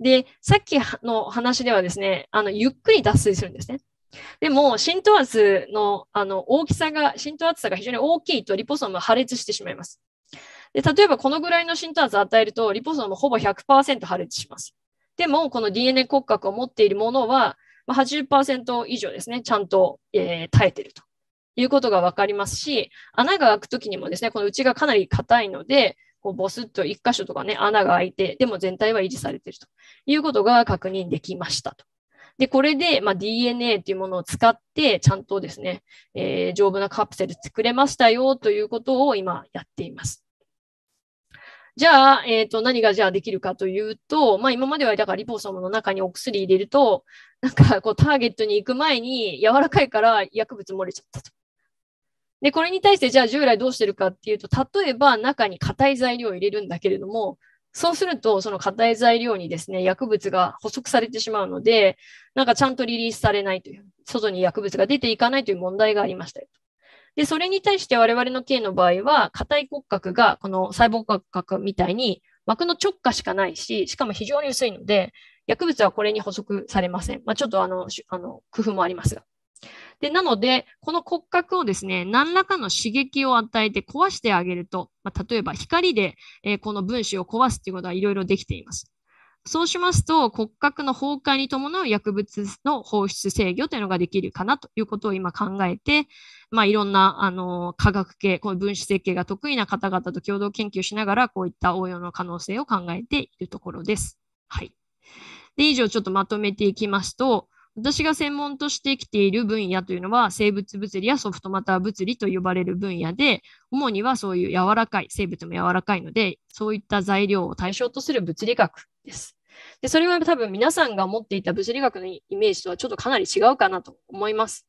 で、さっきの話ではですね、あの、ゆっくり脱水するんですね。でも、浸透圧のあの大きさが、浸透圧差が非常に大きいとリポソームは破裂してしまいます。で、例えばこのぐらいの浸透圧を与えると、リポソームほぼ100%破裂します。でも、この DNA 骨格を持っているものは、ま80%以上ですね、ちゃんと、えー、耐えてるということがわかりますし、穴が開くときにもですね、この内がかなり硬いので、こうボスッと一箇所とかね、穴が開いて、でも全体は維持されているということが確認できましたと。で、これで、ま DNA というものを使って、ちゃんとですね、えー、丈夫なカプセル作れましたよということを今やっています。じゃあ、えっ、ー、と、何がじゃあできるかというと、まあ今まではだからリポソームの中にお薬入れると、なんかこうターゲットに行く前に柔らかいから薬物漏れちゃったと。で、これに対してじゃあ従来どうしてるかっていうと、例えば中に硬い材料を入れるんだけれども、そうすると、その硬い材料にですね、薬物が捕捉されてしまうので、なんかちゃんとリリースされないという、外に薬物が出ていかないという問題がありましたで、それに対して我々の営の場合は、硬い骨格が、この細胞骨格みたいに膜の直下しかないし、しかも非常に薄いので、薬物はこれに捕捉されません。まあ、ちょっとあの、あの、工夫もありますが。で、なので、この骨格をですね、何らかの刺激を与えて壊してあげると、まあ、例えば光で、えー、この分子を壊すということはいろいろできています。そうしますと、骨格の崩壊に伴う薬物の放出制御というのができるかなということを今考えて、まあ、いろんなあの科学系、この分子設計が得意な方々と共同研究しながら、こういった応用の可能性を考えているところです。はい。で、以上ちょっとまとめていきますと、私が専門としてきている分野というのは生物物理やソフトマター物理と呼ばれる分野で主にはそういう柔らかい生物も柔らかいのでそういった材料を対象とする物理学です。でそれは多分皆さんが持っていた物理学のイメージとはちょっとかなり違うかなと思います。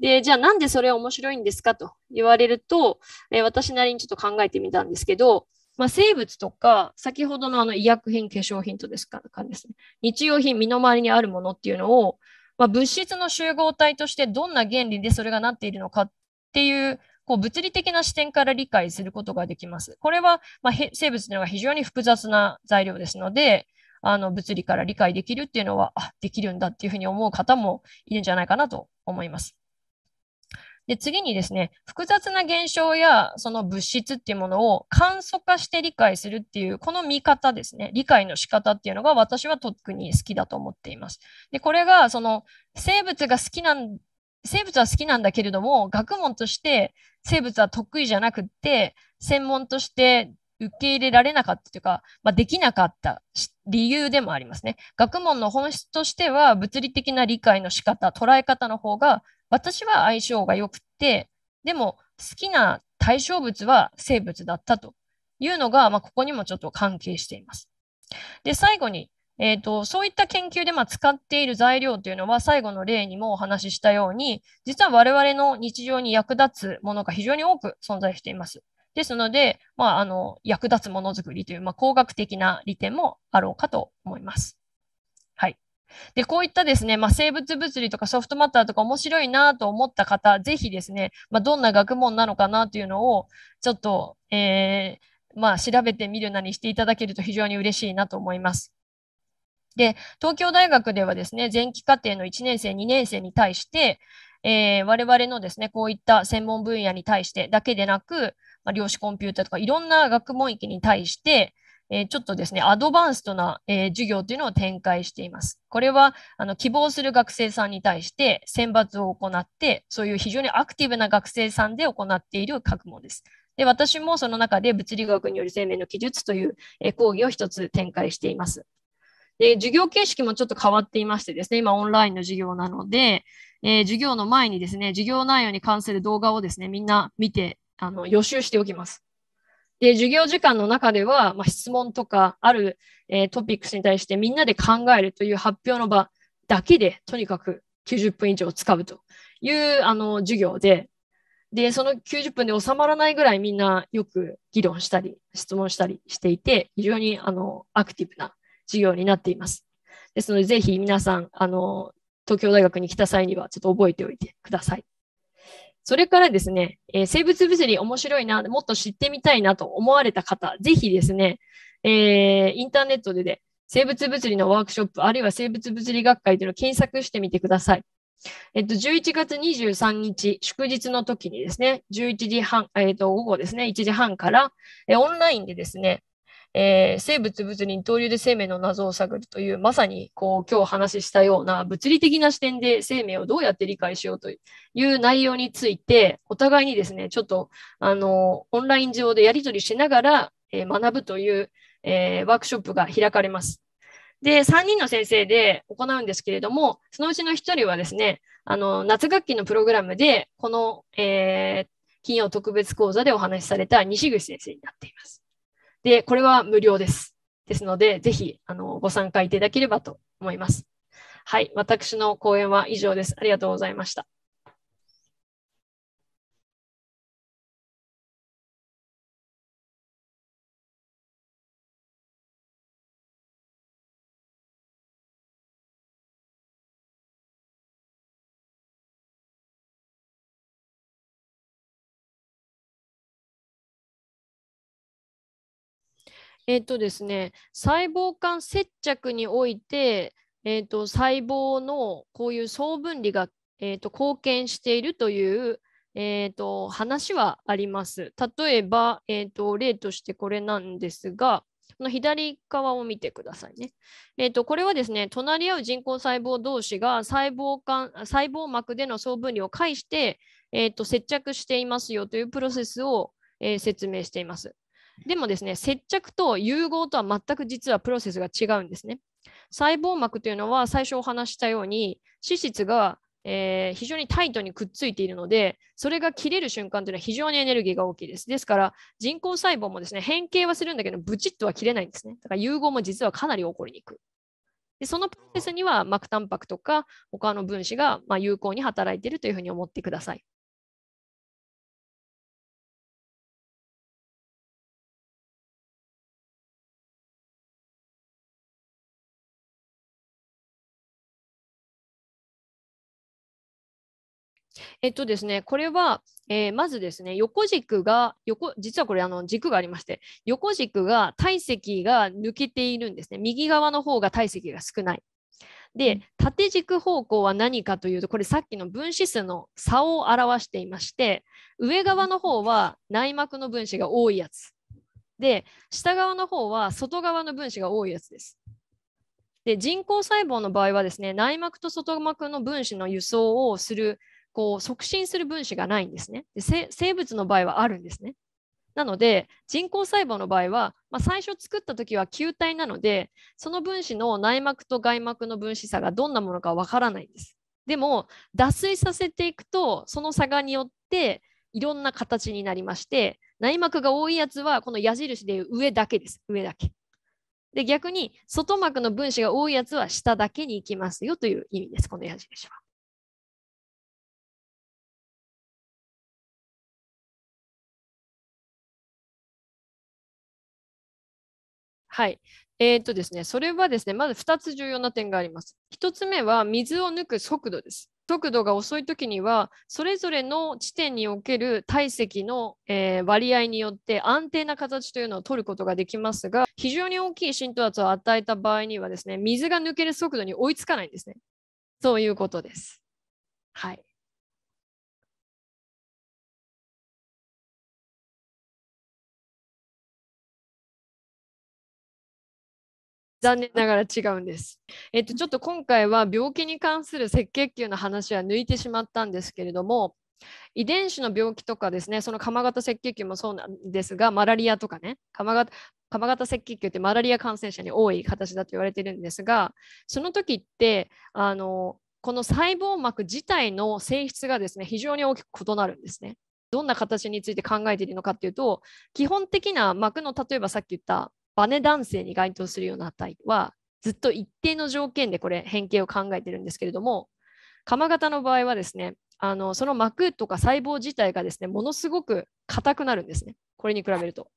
でじゃあなんでそれ面白いんですかと言われると、え私なりにちょっと考えてみたんですけどまあ、生物とか、先ほどのあの医薬品、化粧品とですか、感じですね。日用品、身の回りにあるものっていうのを、まあ、物質の集合体としてどんな原理でそれがなっているのかっていう、こう物理的な視点から理解することができます。これは、まあ、生物というのが非常に複雑な材料ですので、あの物理から理解できるっていうのは、あできるんだっていうふうに思う方もいるんじゃないかなと思います。で、次にですね、複雑な現象やその物質っていうものを簡素化して理解するっていう、この見方ですね、理解の仕方っていうのが私は特に好きだと思っています。で、これがその生物が好きなん、生物は好きなんだけれども、学問として生物は得意じゃなくって、専門として受け入れられなかったというか、まあ、できなかった理由でもありますね。学問の本質としては物理的な理解の仕方、捉え方の方が私は相性が良くて、でも好きな対象物は生物だったというのが、まあ、ここにもちょっと関係しています。で、最後に、えーと、そういった研究でま使っている材料というのは最後の例にもお話ししたように実は我々の日常に役立つものが非常に多く存在しています。ですので、まあ、あの役立つものづくりという、まあ、工学的な利点もあろうかと思います。で、こういったですね、まあ、生物物理とかソフトマターとか面白いなと思った方、ぜひですね、まあ、どんな学問なのかなというのを、ちょっと、えー、まあ、調べてみるなりしていただけると非常に嬉しいなと思います。で、東京大学ではですね、前期課程の1年生、2年生に対して、えー、我々のですね、こういった専門分野に対してだけでなく、まあ、量子コンピューターとかいろんな学問域に対して、えー、ちょっとですね、アドバンストな、えー、授業というのを展開しています。これはあの希望する学生さんに対して選抜を行って、そういう非常にアクティブな学生さんで行っている学問です。で私もその中で物理学による生命の記述という、えー、講義を1つ展開しています。で授業形式もちょっと変わっていましてですね、今オンラインの授業なので、え授業の前にですね、授業内容に関する動画をですね、みんな見てあの予習しておきます。で、授業時間の中では、まあ、質問とかある、えー、トピックスに対してみんなで考えるという発表の場だけで、とにかく90分以上使うというあの授業で、で、その90分で収まらないぐらいみんなよく議論したり、質問したりしていて、非常にあのアクティブな授業になっています。ですので、ぜひ皆さん、あの、東京大学に来た際にはちょっと覚えておいてください。それからですね、えー、生物物理面白いな、もっと知ってみたいなと思われた方、ぜひですね、えー、インターネットでで生物物理のワークショップ、あるいは生物物理学会というのを検索してみてください。えっと、11月23日、祝日の時にですね、11時半、えっと、午後ですね、1時半から、えオンラインでですね、えー、生物物理に投流で生命の謎を探るという、まさにこう今日話したような物理的な視点で生命をどうやって理解しようという内容について、お互いにですね、ちょっとあのオンライン上でやり取りしながら、えー、学ぶという、えー、ワークショップが開かれます。で、3人の先生で行うんですけれども、そのうちの1人はですね、あの夏学期のプログラムで、この、え金曜特別講座でお話しされた西口先生になっています。で、これは無料です。ですので、ぜひ、あの、ご参加いただければと思います。はい。私の講演は以上です。ありがとうございました。えっ、とですね、細胞間接着において、えっ、と、細胞のこういう総分離が、えっ、と、貢献しているという、えっ、と、話はあります。例えば、えっ、と、例としてこれなんですが、この左側を見てくださいね。えっ、と、これはですね、隣り合う人工細胞同士が細胞間、細胞膜での総分離を介して、えっ、と、接着していますよというプロセスを、えー、説明しています。でもですね、接着と融合とは全く実はプロセスが違うんですね。細胞膜というのは最初お話したように脂質が、えー、非常にタイトにくっついているのでそれが切れる瞬間というのは非常にエネルギーが大きいです。ですから人工細胞もですね変形はするんだけどブチッとは切れないんですね。だから融合も実はかなり起こりにくい。でそのプロセスには膜タンパクとか他の分子が、ま有効に働いているというふうに思ってください。えっとですね、これは、えー、まずですね、横軸が、横実はこれあの軸がありまして、横軸が体積が抜けているんですね。右側の方が体積が少ない。で、縦軸方向は何かというと、これさっきの分子数の差を表していまして、上側の方は内膜の分子が多いやつ。で、下側の方は外側の分子が多いやつです。で人工細胞の場合はですね内膜と外膜の分子の輸送をするこう促進する分子がないんですねで生物の場合はあるんですね。なので人工細胞の場合は、まあ、最初作った時は球体なのでその分子の内膜と外膜の分子差がどんなものかわからないんです。でも脱水させていくとその差がによっていろんな形になりまして内膜が多いやつはこの矢印で上だけです。上だけ。で逆に外膜の分子が多いやつは下だけに行きますよという意味です。この矢印は。はい。えー、っとですね、それはですね、まず2つ重要な点があります。1つ目は、水を抜く速度です。速度が遅い時には、それぞれの地点における体積の、えー、割合によって安定な形というのを取ることができますが、非常に大きい浸透圧を与えた場合にはですね、水が抜ける速度に追いつかないんですね。そういうことです。はい。残念ながら違うんです。えっと、ちょっと今回は病気に関する赤血球の話は抜いてしまったんですけれども、遺伝子の病気とかですね、その鎌型赤血球もそうなんですが、マラリアとかね、鎌型鎌型赤血球ってマラリア感染者に多い形だと言われてるんですが、その時ってあのこの細胞膜自体の性質がですね非常に大きく異なるんですね。どんな形について考えているのかっていうと、基本的な膜の例えばさっき言ったバネ男性に該当するような値は、ずっと一定の条件でこれ変形を考えてるんですけれども、鎌型の場合はですね、あのその膜とか細胞自体がですね、ものすごく硬くなるんですね。これに比べると。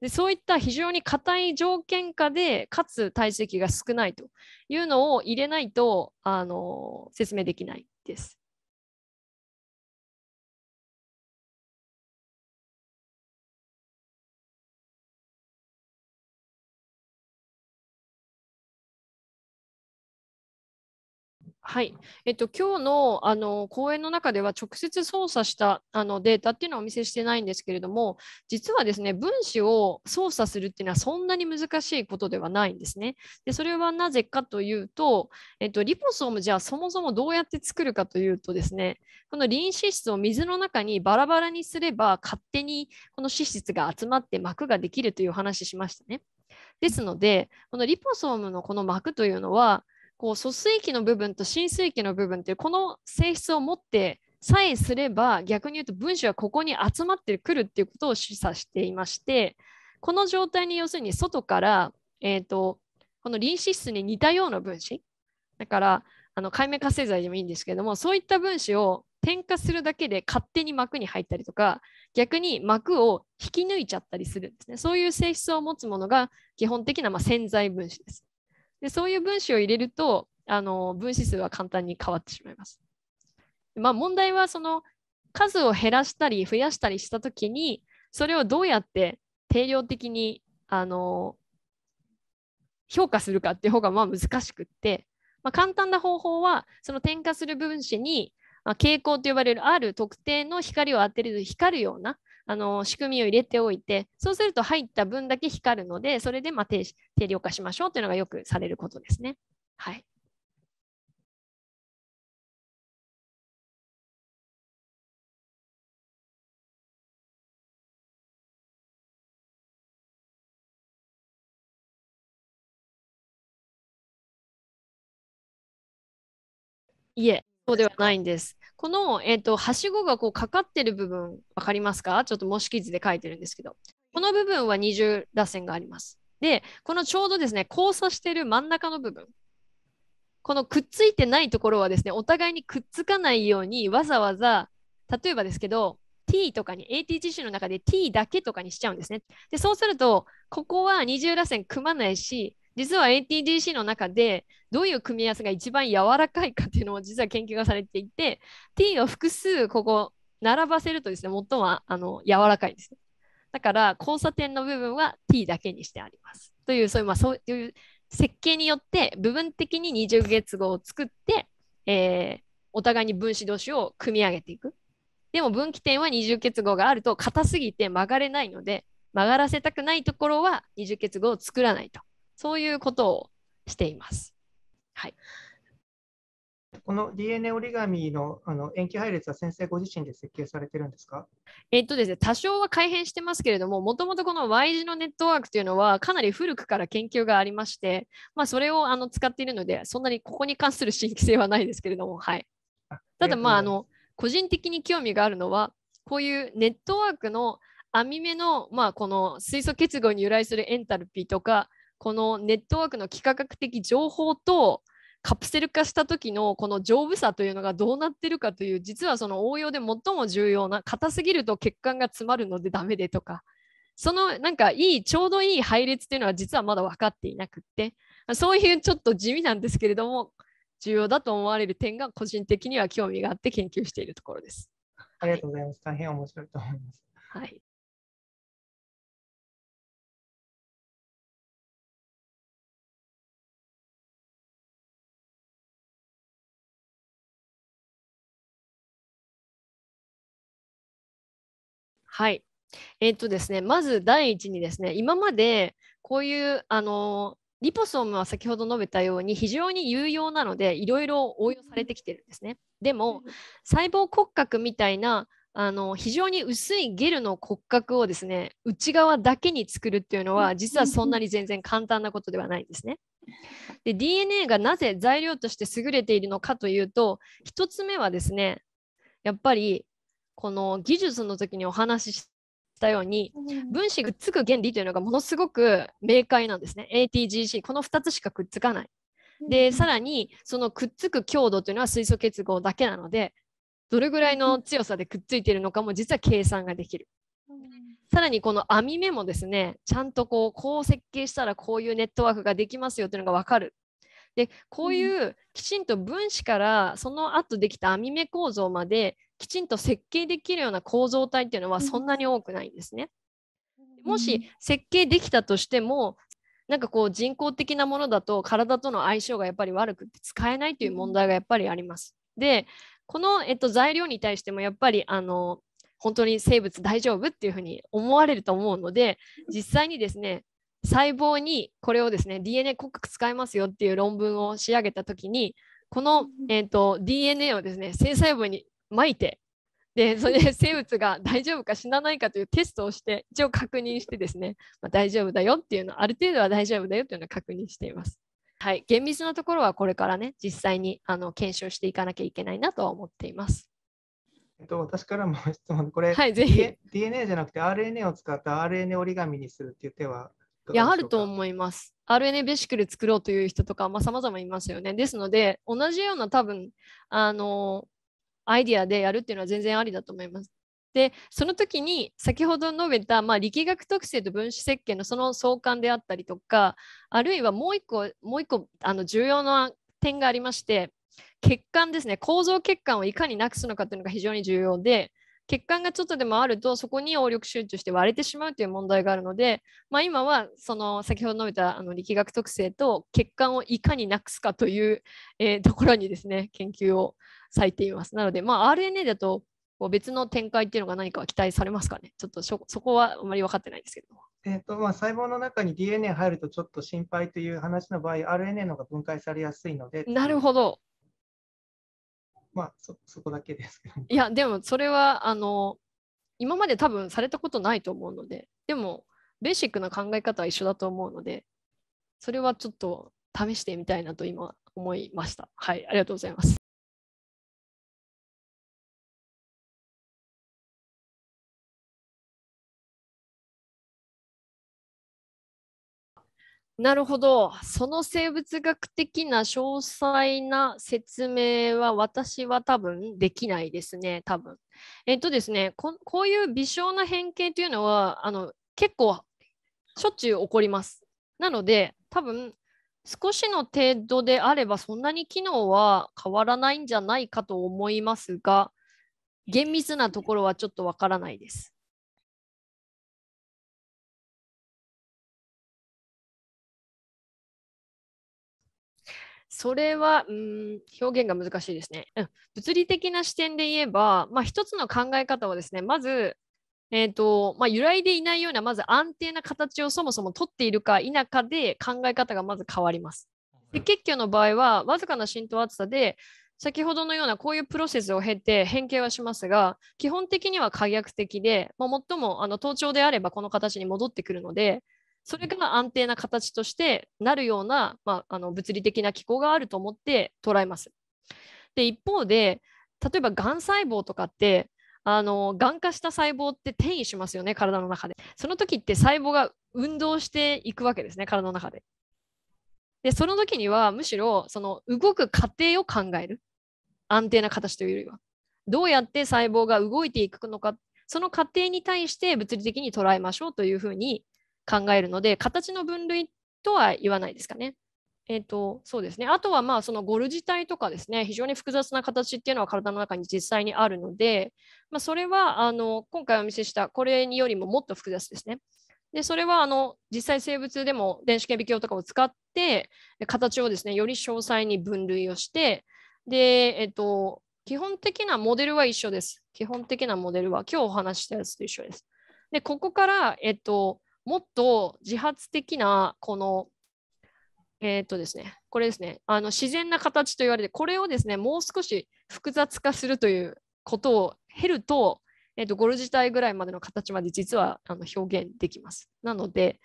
でそういった非常に硬い条件下で、かつ体積が少ないというのを入れないとあの説明できないです。はい、えっと、今日のあの講演の中では直接操作したあのデータっていうのをお見せしてないんですけれども実はですね分子を操作するっていうのはそんなに難しいことではないんですね。でそれはなぜかというと、えっと、リポソームじゃあそもそもどうやって作るかというとですねこのリン脂質を水の中にバラバラにすれば勝手にこの脂質が集まって膜ができるという話しましたね。ですのでこのリポソームのこの膜というのはこう疎水器の部分と浸水器の部分っていうこの性質を持ってさえすれば逆に言うと分子はここに集まってくるっていうことを示唆していましてこの状態に要するに外から、えーと、この臨脂質に似たような分子だからあの解明活性剤でもいいんですけどもそういった分子を添加するだけで勝手に膜に入ったりとか逆に膜を引き抜いちゃったりするんですねそういう性質を持つものが基本的なまあ潜在分子ですでそういう分子を入れるとあの分子数は簡単に変わってしまいます。まあ、問題はその数を減らしたり増やしたりした時にそれをどうやって定量的にあの評価するかっていう方がまあ難しくって、まあ、簡単な方法はその点火する分子に、まあ、蛍光と呼ばれるある特定の光を当てる光るようなあの仕組みを入れておいて、そうすると入った分だけ光るので、それでま定定量化しましょうというのがよくされることですね。はい。いえ、そうではないんです。この、えーと、はしごがこうかかってる部分分かりますかちょっと模式図で書いてるんですけどこの部分は二重らせんがあります。でこのちょうどですね交差してる真ん中の部分このくっついてないところはですねお互いにくっつかないようにわざわざ例えばですけど t とかに ATGC の中で t だけとかにしちゃうんですね。でそうするとここは二重らせん組まないし実は ATDC の中でどういう組み合わせが一番柔らかいかっていうのも実は研究がされていて T を複数ここ並ばせるとですね最もあの柔らかいんです、だから交差点の部分は T だけにしてありますというそういう,、まあ、そういう設計によって部分的に二重結合を作って、えー、お互いに分子同士を組み上げていくでも分岐点は二重結合があると硬すぎて曲がれないので曲がらせたくないところは二重結合を作らないとそういうことをしています。はい、この DNA 折り紙のあの延期配列は先生ご自身で設計されてるんですかえっとですね、多少は改変してますけれども、もともとこの Y 字のネットワークというのはかなり古くから研究がありまして、まあ、それをあの使っているので、そんなにここに関する新規性はないですけれども、はい。ただ、まあ、あの個人的に興味があるのは、こういうネットワークの網目の、まあ、この水素結合に由来するエンタルピーとか、このネットワークの幾何学的情報とカプセル化した時のこの丈夫さというのがどうなってるかという実はその応用で最も重要な硬すぎると血管が詰まるのでダメでとかそのなんかいいちょうどいい配列っていうのは実はまだ分かっていなくってそういうちょっと地味なんですけれども重要だと思われる点が個人的には興味があって研究しているところです。ありがとうございます。大変面白いと思います。はい。はい。えー、とですね、まず第一にですね、今までこういうあのリポソームは先ほど述べたように非常に有用なのでいろいろ応用されてきてるんですね。でも細胞骨格みたいなあの非常に薄いゲルの骨格をですね内側だけに作るっていうのは実はそんなに全然簡単なことではないんですね。で DNA がなぜ材料として優れているのかというと1つ目はですねやっぱりこの技術の時にお話ししたように、分子くっつく原理というのがものすごく明快なんですね。ATGC、この2つしかくっつかない。で、さらにそのくっつく強度というのは水素結合だけなので、どれぐらいの強さでくっついているのかも実は計算ができる。さらにこの網目もですね、ちゃんとこうこう設計したらこういうネットワークができますよというのが分かる。でこういうきちんと分子からその後できた網目構造まできちんと設計できるような構造体っていうのはそんなに多くないんですね。もし設計できたとしてもなんかこう人工的なものだと体との相性がやっぱり悪くて使えないという問題がやっぱりあります。でこの、えっと、材料に対してもやっぱりあの本当に生物大丈夫っていうふうに思われると思うので実際にですね細胞にこれをですね DNA 骨格使いますよっていう論文を仕上げた時にこの、えーと、と DNA をですね性細胞にまいてでそれで 生物が大丈夫か死なないかというテストをして一応確認してですね、まあ、大丈夫だよっていうのある程度は大丈夫だよというのを確認しています。はい、厳密なところはこれからね実際にあの検証していかなきゃいけないなとは思っています。えっと、私からも質問、これ、はい、ぜひ DNA じゃなくて RNA を使った RNA 折り紙にするっていう手はいやあると思います。RNA ベシクル作ろうという人とか、まあ、様々いますよね。ですので、同じような多分、あの、アイディアでやるっていうのは全然ありだと思います。でその時に先ほど述べた、まあ、力学特性と分子設計のその相関であったりとかあるいはもう一個もう一個あの重要な点がありまして血管ですね構造血管をいかになくすのかというのが非常に重要で血管がちょっとでもあるとそこに応力集中して割れてしまうという問題があるので、まあ、今はその先ほど述べたあの力学特性と血管をいかになくすかという、えー、ところにですね研究を咲いています。なので、まあ、RNA だとこう別の展開っていうのが何か期待されますかねちょっとそこはあまり分かってないですけど。えーとまあ、細胞の中に DNA 入るとちょっと心配という話の場合、RNA の方が分解されやすいので。なるほど。まあそ、そこだけですけど、いや、でもそれはあの今まで多分されたことないと思うので、でもベーシックな考え方は一緒だと思うので、それはちょっと試してみたいなと今思いました。はい、ありがとうございます。なるほど。その生物学的な詳細な説明は私は多分できないですね、多分。えっとですね、ここういう微小な変形というのはあの結構しょっちゅう起こります。なので多分少しの程度であればそんなに機能は変わらないんじゃないかと思いますが厳密なところはちょっとわからないです。それは、うん、表現が難しいですね。うん、物理的な視点で言えば、まあ、一つの考え方はですね、まず、えーとまあ、揺らいでいないようなまず安定な形をそもそも取っているか否かで考え方がまず変わります。で結局の場合はわずかな浸透厚さで先ほどのようなこういうプロセスを経て変形はしますが基本的には可逆的で、まあ、最もあの盗聴であればこの形に戻ってくるのでそれが安定な形としてなるような、まあ、あの物理的な機構があると思って捉えます。で一方で例えばがん細胞とかってあのがん化した細胞って転移しますよね体の中でその時って細胞が運動していくわけですね体の中ででその時にはむしろその動く過程を考える安定な形というよりはどうやって細胞が動いていくのかその過程に対して物理的に捉えましょうというふうに考えるので形の分類とは言わないですかね。えーと、そうですねあとはまあそのゴル自体とかですね非常に複雑な形っていうのは体の中に実際にあるので、まあ、それはあの今回お見せしたこれによりももっと複雑ですね。でそれはあの実際生物でも電子顕微鏡とかを使って形をですねより詳細に分類をしてで、えっ、ー、と、基本的なモデルは一緒です。基本的なモデルは今日お話したやつと一緒です。でここから、えっ、ー、ともっと自発的なこのえっ、とですね、これですね、あの自然な形と言われて、これをですね、もう少し複雑化するということを経ると、えっ、ー、と、ゴル自体ぐらいまでの形まで実はあの表現できます。なので、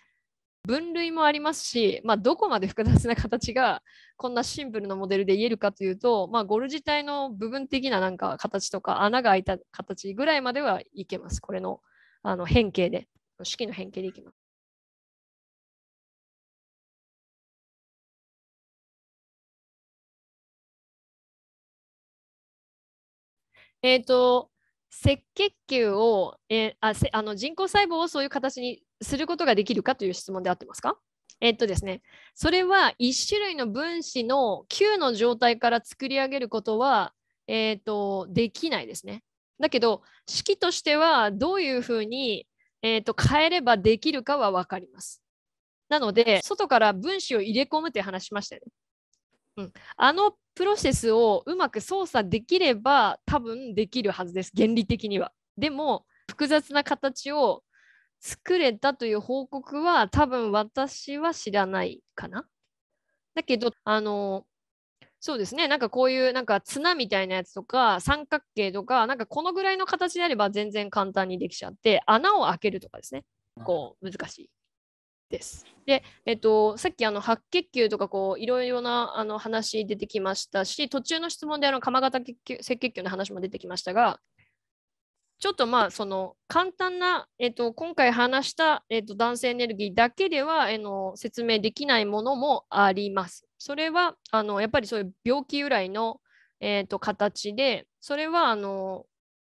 分類もありますし、まあ、どこまで複雑な形がこんなシンプルなモデルで言えるかというと、まあ、ゴル自体の部分的ななんか形とか穴が開いた形ぐらいまではいけます、これのあの変形で。式の変形でいきます。えっ、ー、と、赤血球を、えー、あせあの人工細胞をそういう形にすることができるかという質問であってますかえー、っとですね、それは1種類の分子の球の状態から作り上げることは、えー、っとできないですね。だけど式としてはどういうふうにえーと、変えればできるかは分かります。なので、外から分子を入れ込むって話しましたよね。うん、あのプロセスをうまく操作できれば多分できるはずです、原理的には。でも、複雑な形を作れたという報告は多分私は知らないかな。だけど、あの、そうですねなんかこういうなんか綱みたいなやつとか三角形とかなんかこのぐらいの形であれば全然簡単にできちゃって穴を開けるとかですねこう難しいです。で、えっと、さっきあの白血球とかこういろいろなあの話出てきましたし途中の質問であの鎌型赤血球の話も出てきましたがちょっとまあその簡単な、えー、と今回話した、えー、と男性エネルギーだけでは、えの説明できないものもあります。それはあのやっぱりそういう病気由来の、えー、と形でそれはあの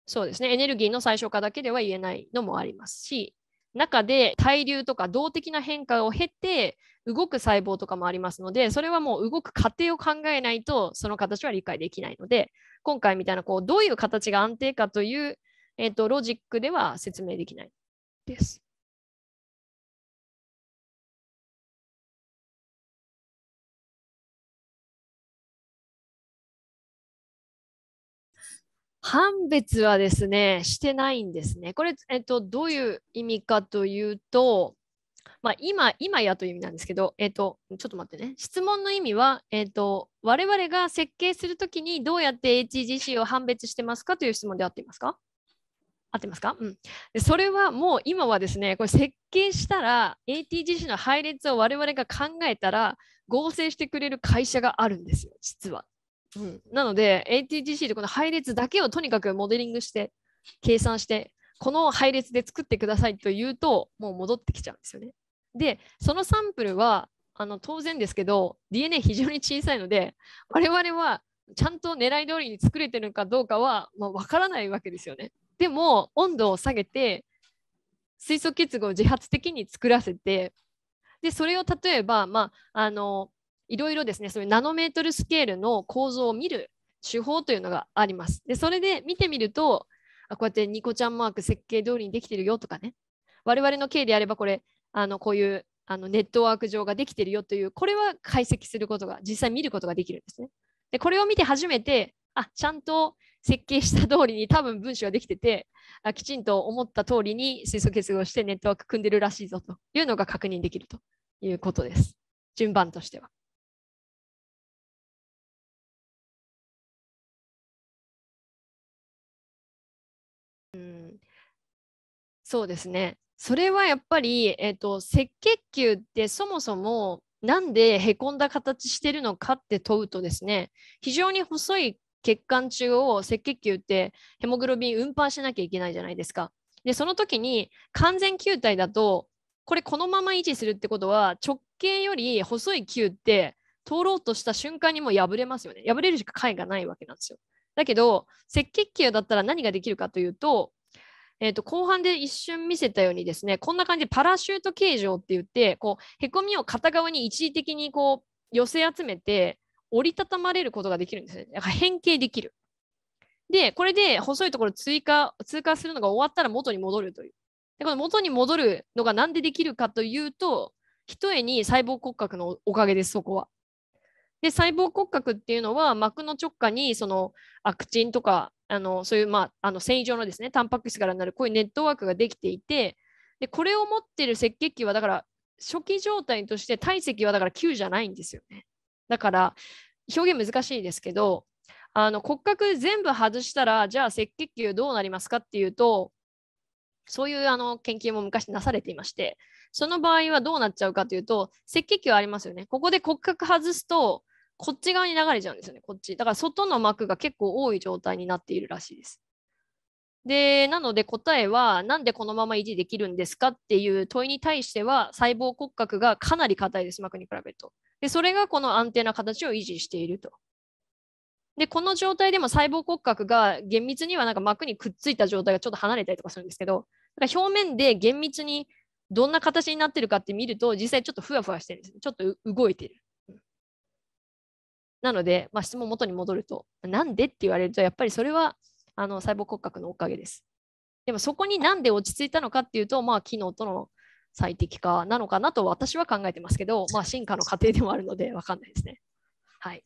そうですねエネルギーの最小化だけでは言えないのもありますし中で対流とか動的な変化を経て動く細胞とかもありますのでそれはもう動く過程を考えないとその形は理解できないので今回みたいなこうどういう形が安定かというえっ、ー、と、ロジックでは説明できないです。判別はですね、してないんですね。これ、えっと、どういう意味かというと、まあ、今、今やという意味なんですけど、えっと、ちょっと待ってね。質問の意味は、えっと、我々が設計するときにどうやって HGC を判別してますかという質問で合っていますか合ってますか、うん、でそれはもう今はですねこれ設計したら ATGC の配列を我々が考えたら合成してくれる会社があるんですよ実は、うん、なので ATGC でこの配列だけをとにかくモデリングして計算してこの配列で作ってくださいと言うともう戻ってきちゃうんですよねでそのサンプルはあの当然ですけど DNA 非常に小さいので我々はちゃんと狙い通りに作れてるかどうかは、まあ、分からないわけですよね。でも温度を下げて水素結合を自発的に作らせてでそれを例えば、まあ、あのいろいろですねそういうナノメートルスケールの構造を見る手法というのがあります。でそれで見てみるとあこうやってニコちゃんマーク設計通りにできてるよとかね我々の経であればこれあのこういうあのネットワーク上ができてるよというこれは解析することが実際見ることができるんですね。でこれを見て初めてあちゃんと設計した通りに多分分子ができててあ、きちんと思った通りに水素結合してネットワーク組んでるらしいぞというのが確認できるということです。順番としては。うん、そうですね。それはやっぱり、えーと、と赤血球ってそもそもなんでへこんだ形してるのかって問うとですね非常に細い血管中を赤血球ってヘモグロビン運搬しなきゃいけないじゃないですか。でその時に完全球体だとこれこのまま維持するってことは直径より細い球って通ろうとした瞬間にもう破れますよね。破れるしか解がないわけなんですよ。だけど赤血球だったら何ができるかというと,、えー、と後半で一瞬見せたようにですねこんな感じでパラシュート形状って言ってこうへこみを片側に一時的にこう寄せ集めて折りたたまれることができるんですね。だから変形できる。で、これで細いところ追加、通過するのが終わったら元に戻るという。でこの元に戻るのが何でできるかというと、ひとえに細胞骨格のおかげです、そこは。で、細胞骨格っていうのは膜の直下にそのアクチンとか、あのそういう、まあ、あの繊維状のですね、タンパク質からなるこういうネットワークができていて、でこれを持ってる赤血球はだから初期状態として体積はだから9じゃないんですよね。だから表現難しいですけどあの骨格全部外したらじゃあ赤血球どうなりますかっていうとそういうあの研究も昔なされていましてその場合はどうなっちゃうかというと赤血球ありますよねここで骨格外すとこっち側に流れちゃうんですよねこっちだから外の膜が結構多い状態になっているらしいです。でなので答えは何でこのまま維持できるんですかっていう問いに対しては細胞骨格がかなり硬いです膜に比べると。で、それがこの安定な形を維持していると。で、この状態でも細胞骨格が厳密にはなんか膜にくっついた状態がちょっと離れたりとかするんですけど、だから表面で厳密にどんな形になってるかって見ると、実際ちょっとふわふわしてるんです。ちょっと動いてる。なので、まあ、質問元に戻ると、なんでって言われると、やっぱりそれはあの細胞骨格のおかげです。でもそこになんで落ち着いたのかっていうと、まあ、機能との最適化なのかなと私は考えてますけど、まあ、進化の過程でもあるので分かんないですね。はい、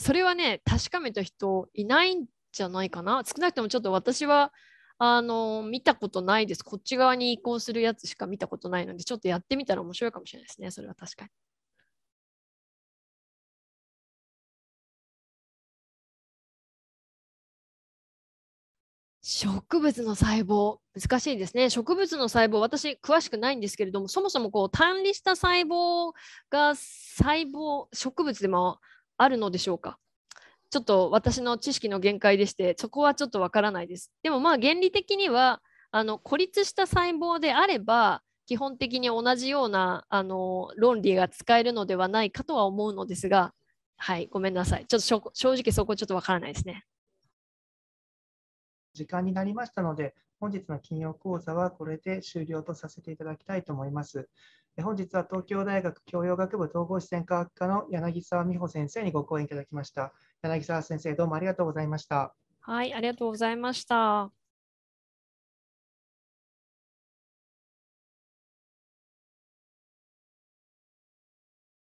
それはね確かめた人いないんじゃないかな少なくともちょっと私はあの見たことないですこっち側に移行するやつしか見たことないのでちょっとやってみたら面白いかもしれないですねそれは確かに。植物の細胞難しいですね植物の細胞私詳しくないんですけれどもそもそもこう単離した細胞が細胞植物でもあるのでしょうかちょっと私の知識の限界でしてそこはちょっとわからないですでもまあ原理的にはあの孤立した細胞であれば基本的に同じようなあの論理が使えるのではないかとは思うのですがはいごめんなさいちょっと正直そこちょっとわからないですね時間になりましたので、本日の金曜講座はこれで終了とさせていただきたいと思います。本日は東京大学教養学部統合視線科学科の柳沢美穂先生にご講演いただきました。柳沢先生、どうもありがとうございました。はい、ありがとうございました。